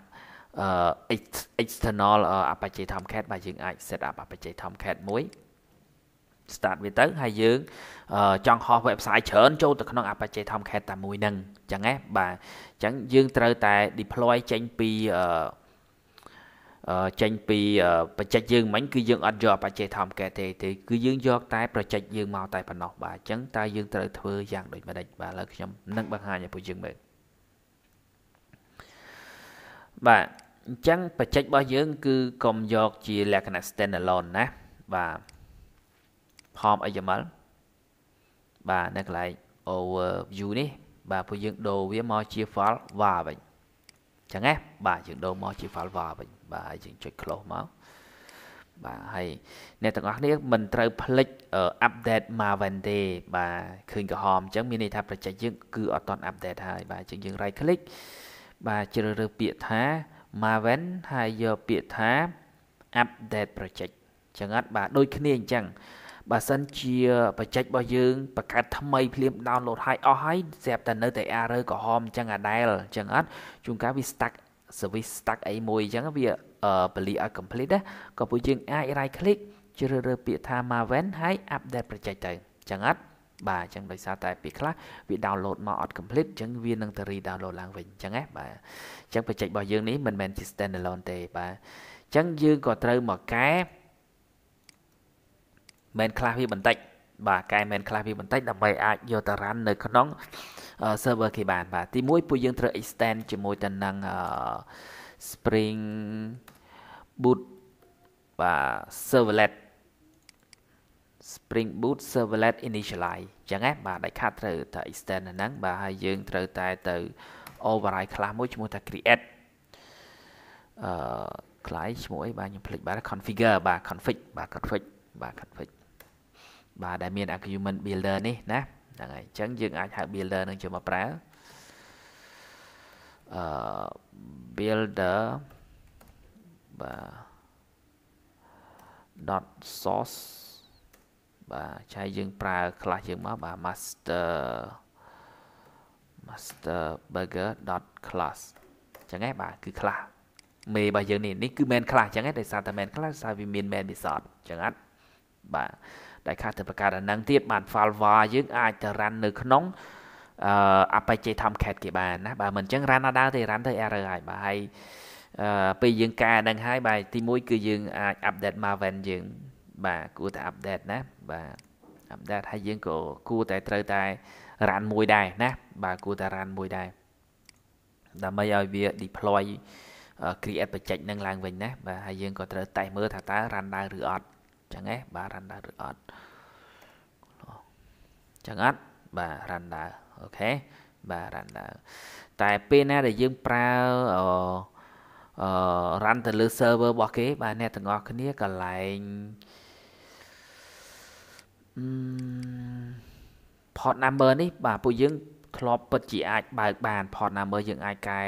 external Apache Tomcat បាទយើងអាច set up Apache Tomcat មួយ start វាទៅហើយយើងចង់ហោះ website ច្រើនចូលទៅក្នុង Apache Tomcat តែមួយហ្នឹងចឹងឯងបាទអញ្ចឹងយើងត្រូវតែ deploy ចេញពីអឺចេញពីបច្ចេកយើងមិញគឺយើងអត់យកបច្ចេកធម្មកើតទេទេ គឺយើងយកតែប្រជិចយើងមកតែប៉ុណ្ណោះបាទអញ្ចឹងតើយើងត្រូវធ្វើយ៉ាងដូចម្ដេចបាទឥឡូវខ្ញុំនឹងបង្ហាញឲ្យពួកយើងមើលបាទអញ្ចឹងបច្ចេករបស់យើង គឺកុំយក ជាលក្ខណៈ stand alone ណាបាទ form XML បាទនៅកន្លែង overview នេះបាទពួកយើងដូរវាមកជា file var វិញចឹងណាបាទយើងដូរមកជា vulvar វិញបាទយើងចុច close មកបាទហើយអ្នកទាំងអស់គ្នាមិនត្រូវភ្លេច update Maven ទេបាទឃើញក្រហមអញ្ចឹងមានន័យថា project យើងគឺអត់ទាន់ update ហើយបាទអញ្ចឹងយើង right click បាទជ្រើសរើសពាក្យថា Maven ហើយយកពាក្យថា update project ចឹងអត់បាទដូចគ្នាអញ្ចឹងបើសិនជាបច្ចេករបស់យើងបង្កើតថ្មីភ្លាម download ហើយអស់ហើយស្រាប់តែនៅតែ error ក្រហមអញ្ចឹងអាដែលអញ្ចឹងអត់ជួនកាលវា stuck service stuck អីមួយអញ្ចឹងវាពលីឲ្យ complete ណាក៏ពួកយើងអាច right click ជ្រើសរើសពាក្យថា maven ហើយ update បច្ចេកទៅអញ្ចឹងអត់បាទអញ្ចឹងដោយសារតែពាក្យខ្លះវា download មកអត់ complete អញ្ចឹងវានឹងទៅ re-download ឡើងវិញអញ្ចឹងណាបាទអញ្ចឹងបច្ចេករបស់យើងនេះមិនមែនជា standalone ទេបាទអញ្ចឹងយើងក៏ត្រូវមកកែមិនខ្លះវាបន្តិចបាទកែមិនខ្លះវាបន្តិចដើម្បីអាចយកទៅ run នៅក្នុង server គេបានបាទទី1ពួកយើងត្រូវ extend ជាមួយទៅនឹង Spring Boot បាទ servlet Spring Boot servlet initialize អញ្ចឹងណាបាទដាច់ខាតត្រូវតែ extend នៅហ្នឹងបាទហើយយើងត្រូវតែទៅ override ខ្លះមួយឈ្មោះថា create អឺ client ឈ្មោះអីបាទខ្ញុំភ្លេចបាទ configure បាទ config បាទ config បាទ config បាទដែលមាន argument builder នេះណាហ្នឹងហើយអញ្ចឹងយើងអាចហៅ builder នឹងចូលមកប្រើអឺ builder បាទ dot source បាទឆៃយើងប្រើខ្លះយើងមកបាទ master master burger dot class អញ្ចឹងឯងបាទគឺខ្លះមេរបស់យើងនេះនេះគឺ main class អញ្ចឹងឯងដោយសារតែ main class សារវាមាន main ពិសតអញ្ចឹងអត់បាទដែលខាតទៅប្រកាសអានឹងទៀតបាន file var យើងអាចទៅ run នៅក្នុងអឺ Apache Tomcat គេបានណាបើមិនអញ្ចឹង run ដល់ទេ run ទៅ error ហើយបាទហើយអឺពេលយើងកែនឹងហើយបាទទី1គឺយើងអាច update Maven យើងបាទគួរតែ update ណាបាទ update ហើយយើងក៏គួរតែត្រូវតែ run មួយដែរណា បាទគួរតែ run មួយដែរដើម្បីឲ្យវា deploy create បច្ចេកនឹងឡើងវិញណាបាទហើយយើងក៏ត្រូវតេស្តមើលថាតើ run ដែរឬអត់ចឹងហ៎បាទ render ឬអត់ចឹងអត់បាទ render អូខេបាទ render តែពេលណាដែលយើងប្រើអអឺ run ទៅលើ server របស់គេបាទអ្នកទាំងអស់គ្នាកន្លែង port number នេះបាទពួកយើងធ្លាប់ពិតជាអាចបើកបាន port number យើងអាចកែ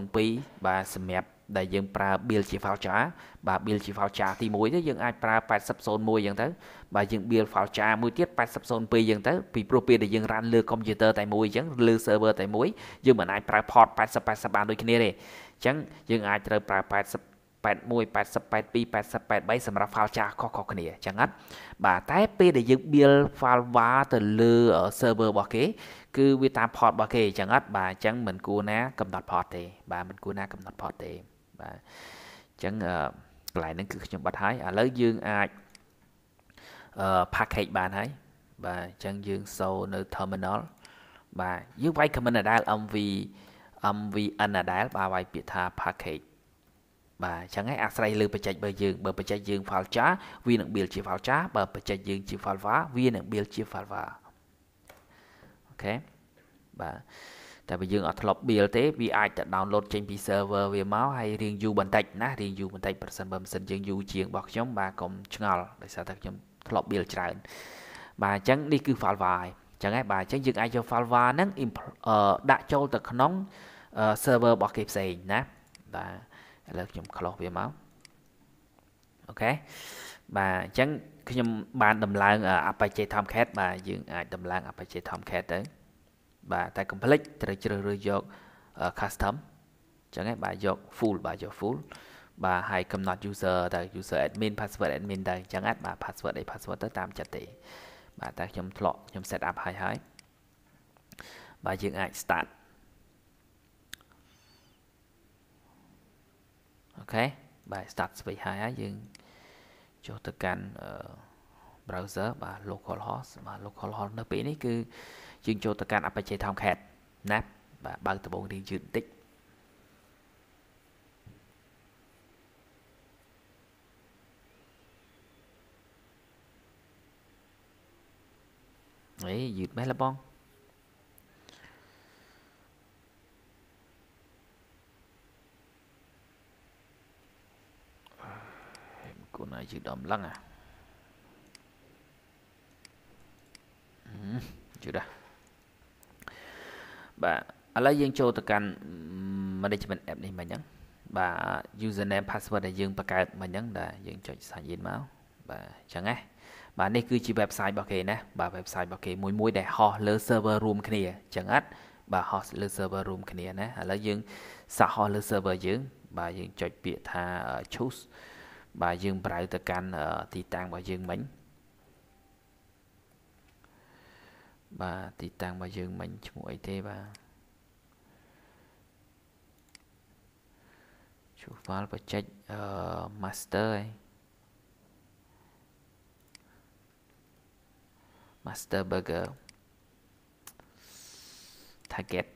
0102បាទសម្រាប់ដែលយើងប្រើ bill ជា voucher បាទ bill ជា voucher ទី1ទៅយើងអាចប្រើ8001អញ្ចឹងទៅបាទយើង bill voucher មួយទៀត8002អញ្ចឹងទៅពីព្រោះពេលដែលយើង run លើ computer តែមួយអញ្ចឹងលើ server តែមួយយើងមិនអាចប្រើ port 8080បានដូចគ្នាទេអញ្ចឹងយើងអាចត្រូវប្រើ80 81 82 80 83សម្រាប់ file ចាស់ខុសៗគ្នាចឹងហ្នឹងបាទតែពេលដែលយើង build file var ទៅលើ server របស់គេ គឺវាតាម port របស់គេចឹងហ្នឹងបាទអញ្ចឹងមិនគួរណាកំណត់ port ទេបាទមិនគួរណាកំណត់ port ទេបាទអញ្ចឹងកន្លែងហ្នឹងគឺខ្ញុំបាត់ហើយឥឡូវយើងអាចអឺ package បានហើយបាទអញ្ចឹងយើងសូនៅ terminal បាទយើងវាយ command ដដែល mv mvn ដដែលបាទវាយពាក្យថា package បាទអញ្ចឹងឯងអាស្រ័យលើបច្ចេករបស់យើងបើបច្ចេកយើង file jar វានឹង build ជា file jar បើបច្ចេកយើងជា file var វានឹង build ជា file var អូខេបាទតែបើយើងអត់ធ្លាប់ build ទេវាអាចតែ download ចេញពី server វាមកហើយរៀងយូរបន្តិចណារៀងយូរបន្តិចប្រសិនបើមិនសិនយើងយូរជាងរបស់ខ្ញុំបាទកុំឆ្ងល់ដោយសារតែខ្ញុំធ្លាប់ build ច្រើនបាទអញ្ចឹងនេះគឺ Falva ហើយអញ្ចឹងហើយបាទអញ្ចឹងយើងអាចយក Falva ហ្នឹងដាក់ចូលទៅក្នុង server របស់គេផ្សេងណាបាទឥឡូវខ្ញុំ close វាមកអូខេបាទអញ្ចឹងខ្ញុំបានដំឡើង Apache Tomcat បាទយើងអាចដំឡើង Apache Tomcat ទៅបាទតែកុំភ្លេចត្រូវជ្រើសរើសយក custom ចឹងឯងបាទយក full បាទយក full បាទហើយកំណត់ user តើ user admin password admin តើចឹងអាចបាទ password អី password ទៅតាមចិត្តទេបាទតែខ្ញុំធ្លាក់ខ្ញុំ set up ហើយហើយបាទយើងអាច start អូខេបាទ start switch ហើយហើយយើងចុះទៅកាន់ browser បាទ localhost បាទ localhost នៅពេលនេះគឺយើងចូលទៅកាន់អបជ័យថោងខេតណាបាទបើកដំបងរៀងយឺតបន្តិចអីយឺតម៉េះលបងគូណាយឺតដំឡឹងអាយឺតដែរបាទឥឡូវយើងចូលទៅកាន់ management app នេះមិញហ្នឹងបាទ username password ដែលយើងបង្កើតមិញហ្នឹងដែលយើងចុច sign in មកបាទអញ្ចឹងណាបាទនេះគឺជា website របស់គេណាបាទ website របស់គេមួយមួយដែលហោះលើ server រួមគ្នាអញ្ចឹងអត់បាទហោះលើ server រួមគ្នាណាឥឡូវយើងសាក់ហោះលើ server យើងបាទយើងចុចពាក្យថា choose បាទយើង ប្រៅទៅកាន់ទីតាំងរបស់យើងមិញបាទទីតាំងរបស់យើងមិញឈ្មោះអីទេបាទជួស file បច្ចេកអឺ master ឯង master burger target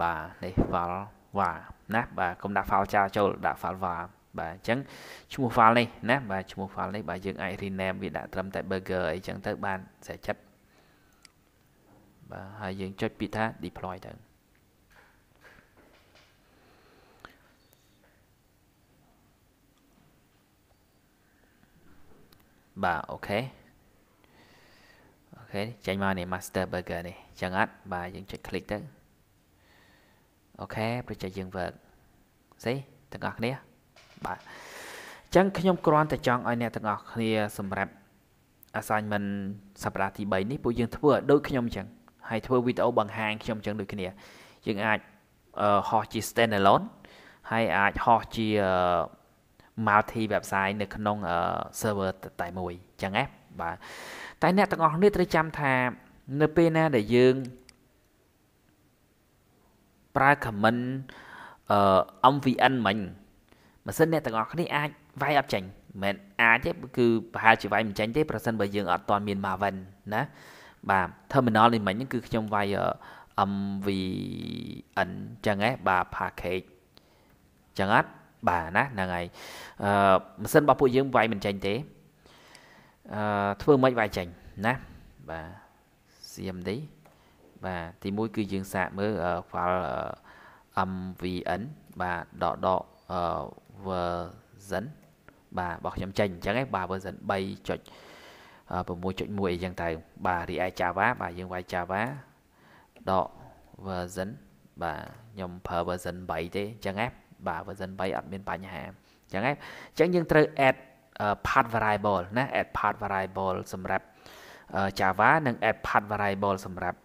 បាទនេះ file var ណាបាទកុំដាក់ file ចាចូលដាក់ file var បាទអញ្ចឹងឈ្មោះ file នេះណាបាទឈ្មោះ file នេះបាទយើងអាច rename វាដាក់ត្រឹមតែ burger អីចឹងទៅបានស្រេចចិត្តបាទហើយយើងចុចពាក្យថា deploy ទៅបាទអូខេអូខេចេញមកនេះ master burger នេះចឹងអត់បាទយើងចុច click ទៅអូខេប្រជែកយើង work ស៊ីទាំងអស់គ្នាបាទចឹងខ្ញុំគ្រាន់តែចង់ឲ្យអ្នកទាំងអស់គ្នាសម្រាប់ assignment សប្តាហ៍ទី3នេះពួកយើងធ្វើឲ្យដូចខ្ញុំចឹងហើយធ្វើវីដេអូបង្ហាញខ្ញុំចឹងដូចគ្នាយើងអាចហោះជា stand alone ហើយអាចហោះជា multi website នៅក្នុង server តែមួយចឹងណាបាទតែអ្នកទាំងអស់គ្នាត្រូវចាំថា នៅពេលណាដែលយើងប្រើ comment អឺ MVN មិញម៉ាស៊ីនអ្នកទាំងអស់គ្នាអាចវាយអត់ចេញមិនអាចទេគឺប្រហែលជាវាយមិនចេញទេប្រសិនបើយើងអត់ទាន់មាន Maven ណាបាទ terminal នេះមិញគឺខ្ញុំវាយ MVN ចឹងហ៎បាទ package ចឹងអត់បាទណាហ្នឹងហើយអឺម៉ាស៊ីនរបស់ពួកយើងវាយមិនចេញទេអឺធ្វើមិនវាយចេញណាបាទ CMD បាទទីមួយគឺយើងសាកមើល file MVN បាទដកដក version បាទរបស់ខ្ញុំចេញអញ្ចឹងឯងបាទ version 3.0 6.1អីចឹងទៅបាទរីឯ Java បាទយើងវាយ Java ដក version បាទខ្ញុំប្រើ version 3ទេអញ្ចឹងហ៎បាទ version 3អត់មានបញ្ហាអញ្ចឹងហ៎អញ្ចឹងយើងត្រូវ add path variable ណា add path variable សម្រាប់ Java និង add path variable សម្រាប់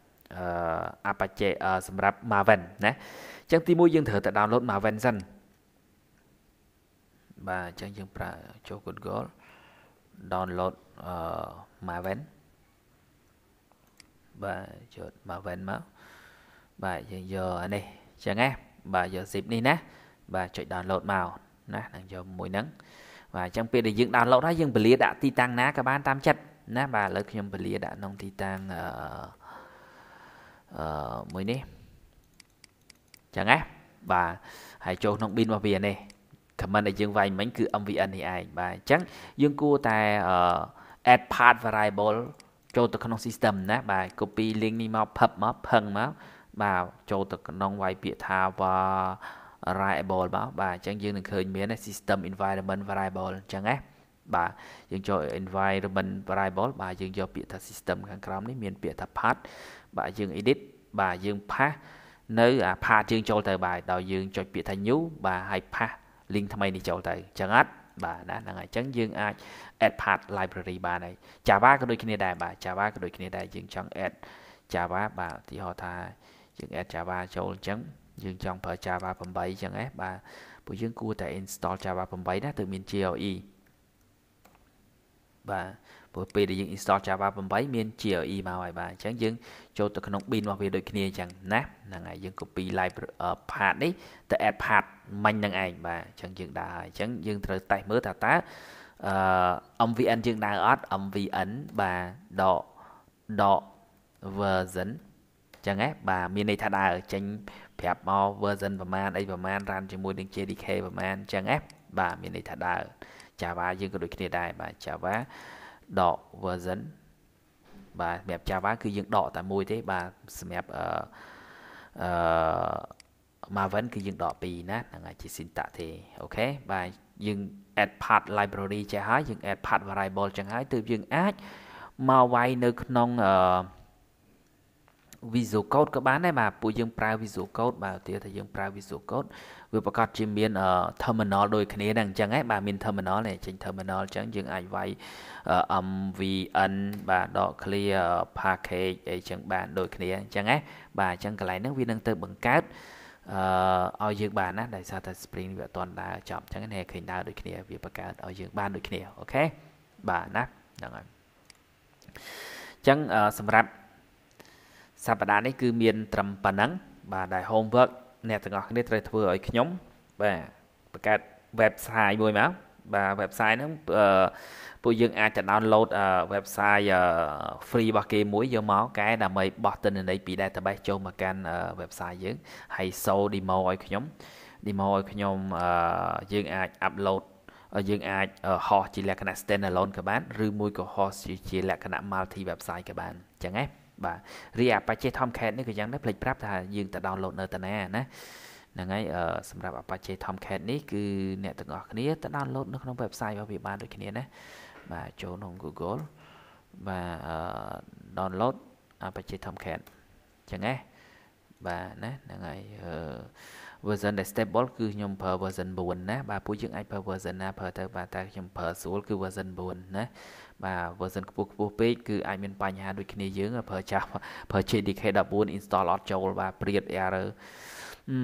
Apache សម្រាប់ Maven ណាអញ្ចឹងទី1យើងត្រូវតែ download Maven សិនបាទអញ្ចឹងយើងប្រើចូល Google download អឺ Maven បាទចុច Maven មកបាទយើងយកអានេះអញ្ចឹងណា បាទយក zip នេះណាបាទចុច download មកណានឹងយកមួយហ្នឹងបាទអញ្ចឹងពេលដែលយើង download ហើយយើងពលាដាក់ទីតាំងណាក៏បានតាមចិត្តណាបាទឥឡូវខ្ញុំពលាដាក់ក្នុងទីតាំងអឺមួយនេះអញ្ចឹងណាបាទហើយចូលក្នុង bin របស់វានេះ comment ដែលយើងវាយមិញគឺ MVN នេះឯងបាទអញ្ចឹងយើងគួរតែអឺ add path variable ចូលទៅក្នុង system ណាបាទ copy link នេះមកផឹបមកផឹងមកបាទចូលទៅក្នុងវាយពាក្យថា variable មកបាទអញ្ចឹងយើងនឹងឃើញមាន system environment variable អញ្ចឹងណាបាទយើងចូល environment variable បាទយើងយកពាក្យថា system ខាងក្រោមនេះមាន ពាក្យថា path បាទយើង edit បាទយើង pass នៅអា path យើងចូលទៅបាទដោយយើងចុចពាក្យថា new បាទហើយ pass link ថ្មីនេះចូលទៅអញ្ចឹងអត់បានណាហ្នឹងហើយអញ្ចឹងយើងអាច add path library បានហើយ Java ក៏ដូចគ្នាដែរបាទ Java ក៏ដូចគ្នាដែរយើងចង់ add Java បាទឧទាហរណ៍ថាយើង add Java ចូលអញ្ចឹងយើងចង់ប្រើ Java 8អញ្ចឹងហ៎បាទពួកយើងគួរតែ install Java 8ណាទើបមាន JLE បាទព្រោះពេលដែលយើង install Java 8មាន GLE មកហើយបាទអញ្ចឹងយើងចូលទៅក្នុង bin របស់វាដូចគ្នាអញ្ចឹងណាហ្នឹងហើយយើង copy library path នេះទៅ add path មិញនឹងឯងបាទអញ្ចឹងយើងដើរហើយអញ្ចឹងយើង ត្រូវតេស្តមើលថាតើអឺ MVN យើងដើរអត់ MVN បាទដកដក version អញ្ចឹងហ៎បាទមានន័យថាដើរចេញប្រាប់មក version ប្រមាណអីប្រមាណ run ជាមួយនឹង JDK ប្រមាណអញ្ចឹងហ៎បាទមានន័យថាដើរ Java យើងក៏ដូចគ្នាដែរបាទ Java ដក version បាទសម្រាប់ Java គឺយើងដកតែមួយទេបាទសម្រាប់អឺអឺ Maven គឺយើងដកពីរណាហ្នឹងហើយជា syntax ទេអូខេបាទយើង add path library ចេះហើយយើង add path variable ចឹងហើយទើបយើងអាចមកវាយនៅក្នុងអឺ Visual Code ក៏បានដែរបាទពួកយើងប្រើ Visual Code បាទឧទាហរណ៍ថាយើងប្រើ Visual Code វាប្រកាសជាមាន terminal ដូចគ្នាដែរអញ្ចឹងហ៎បាទមាន terminal នេះចេញ terminal អញ្ចឹងយើងអាចវាយ MVN បាទដក clear package អីចឹងបានដូចគ្នាអញ្ចឹងហ៎បាទអញ្ចឹងកន្លែងហ្នឹងវានឹងទៅបង្កើតអឺឲ្យយើងបានណាដោយសារតែ spring វាអត់ទាន់ដើរចប់អញ្ចឹងនេះឃើញដើរដូចគ្នាវាបង្កើតឲ្យយើងបានដូចគ្នាអូខេបាទណាហ្នឹងហើយអញ្ចឹងសម្រាប់សប្តាហ៍នេះគឺមានត្រឹមប៉ុណ្ណឹងបាទដែល homework អ្នកទាំងអស់គ្នាត្រូវធ្វើឲ្យខ្ញុំបាទបង្កើត website មួយមកបាទ website ហ្នឹងពួកយើងអាចទៅ download website free របស់គេមួយយកមកកែដើម្បីបោះទិន្នន័យពី database ចូលមកកាន់ website យើងហើយ show demo ឲ្យខ្ញុំ demo ឲ្យខ្ញុំយើងអាច upload យើងអាចហោះជាលក្ខណៈ standalone ក៏បាន ឬមួយក៏ហោះជាលក្ខណៈ multi website ក៏បានអញ្ចឹងណាបាទរីអា Apache Tomcat នេះក៏យ៉ាងដែរផ្លេចប្រាប់ថាយើងទៅ download នៅតាណាណាហ្នឹងហើយសម្រាប់ Apache Tomcat នេះគឺអ្នកទាំងអស់គ្នាទៅ download នៅក្នុង website របស់វាបានដូចគ្នាណាបាទចូលក្នុង Google បាទ download Apache Tomcat ចឹងណាបាទណាហ្នឹងហើយ version ដែល stable គឺខ្ញុំប្រើ version 4ណាបាទពួកយើងអាចប្រើ version ណាប្រើទៅបាទតែខ្ញុំប្រើស្រួលគឺ version 4ណាបាទ version ខ្ពស់ខ្ពស់ពេកគឺអាចមានបញ្ហាដូចគ្នាយើងប្រើចាស់ប្រើ JDK 14 install អត់ចូលបាទព្រៀត error អឺ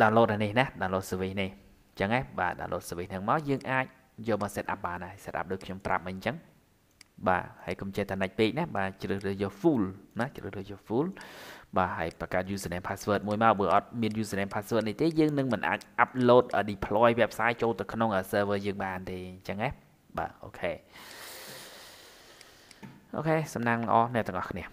download នេះណា download service នេះអញ្ចឹងហ៎បាទ download service ហ្នឹងមកយើងអាចយកមក set up បានហើយ set up ដូចខ្ញុំប្រាប់មិញអញ្ចឹងបាទហើយកុំចេះតែណាច់ពេកណាបាទជ្រើសរើសយក full ណាជ្រើសរើសយក full បាទហើយបង្កើត username password មួយមកបើអត់មាន username password នេះទេ យើងនឹងមិនអាច upload deploy website ចូលទៅក្នុង server យើងបានទេអញ្ចឹងហ៎បាទអូខេโอเค สำนักอ๋อเนี่ยต่างหากเนี่ย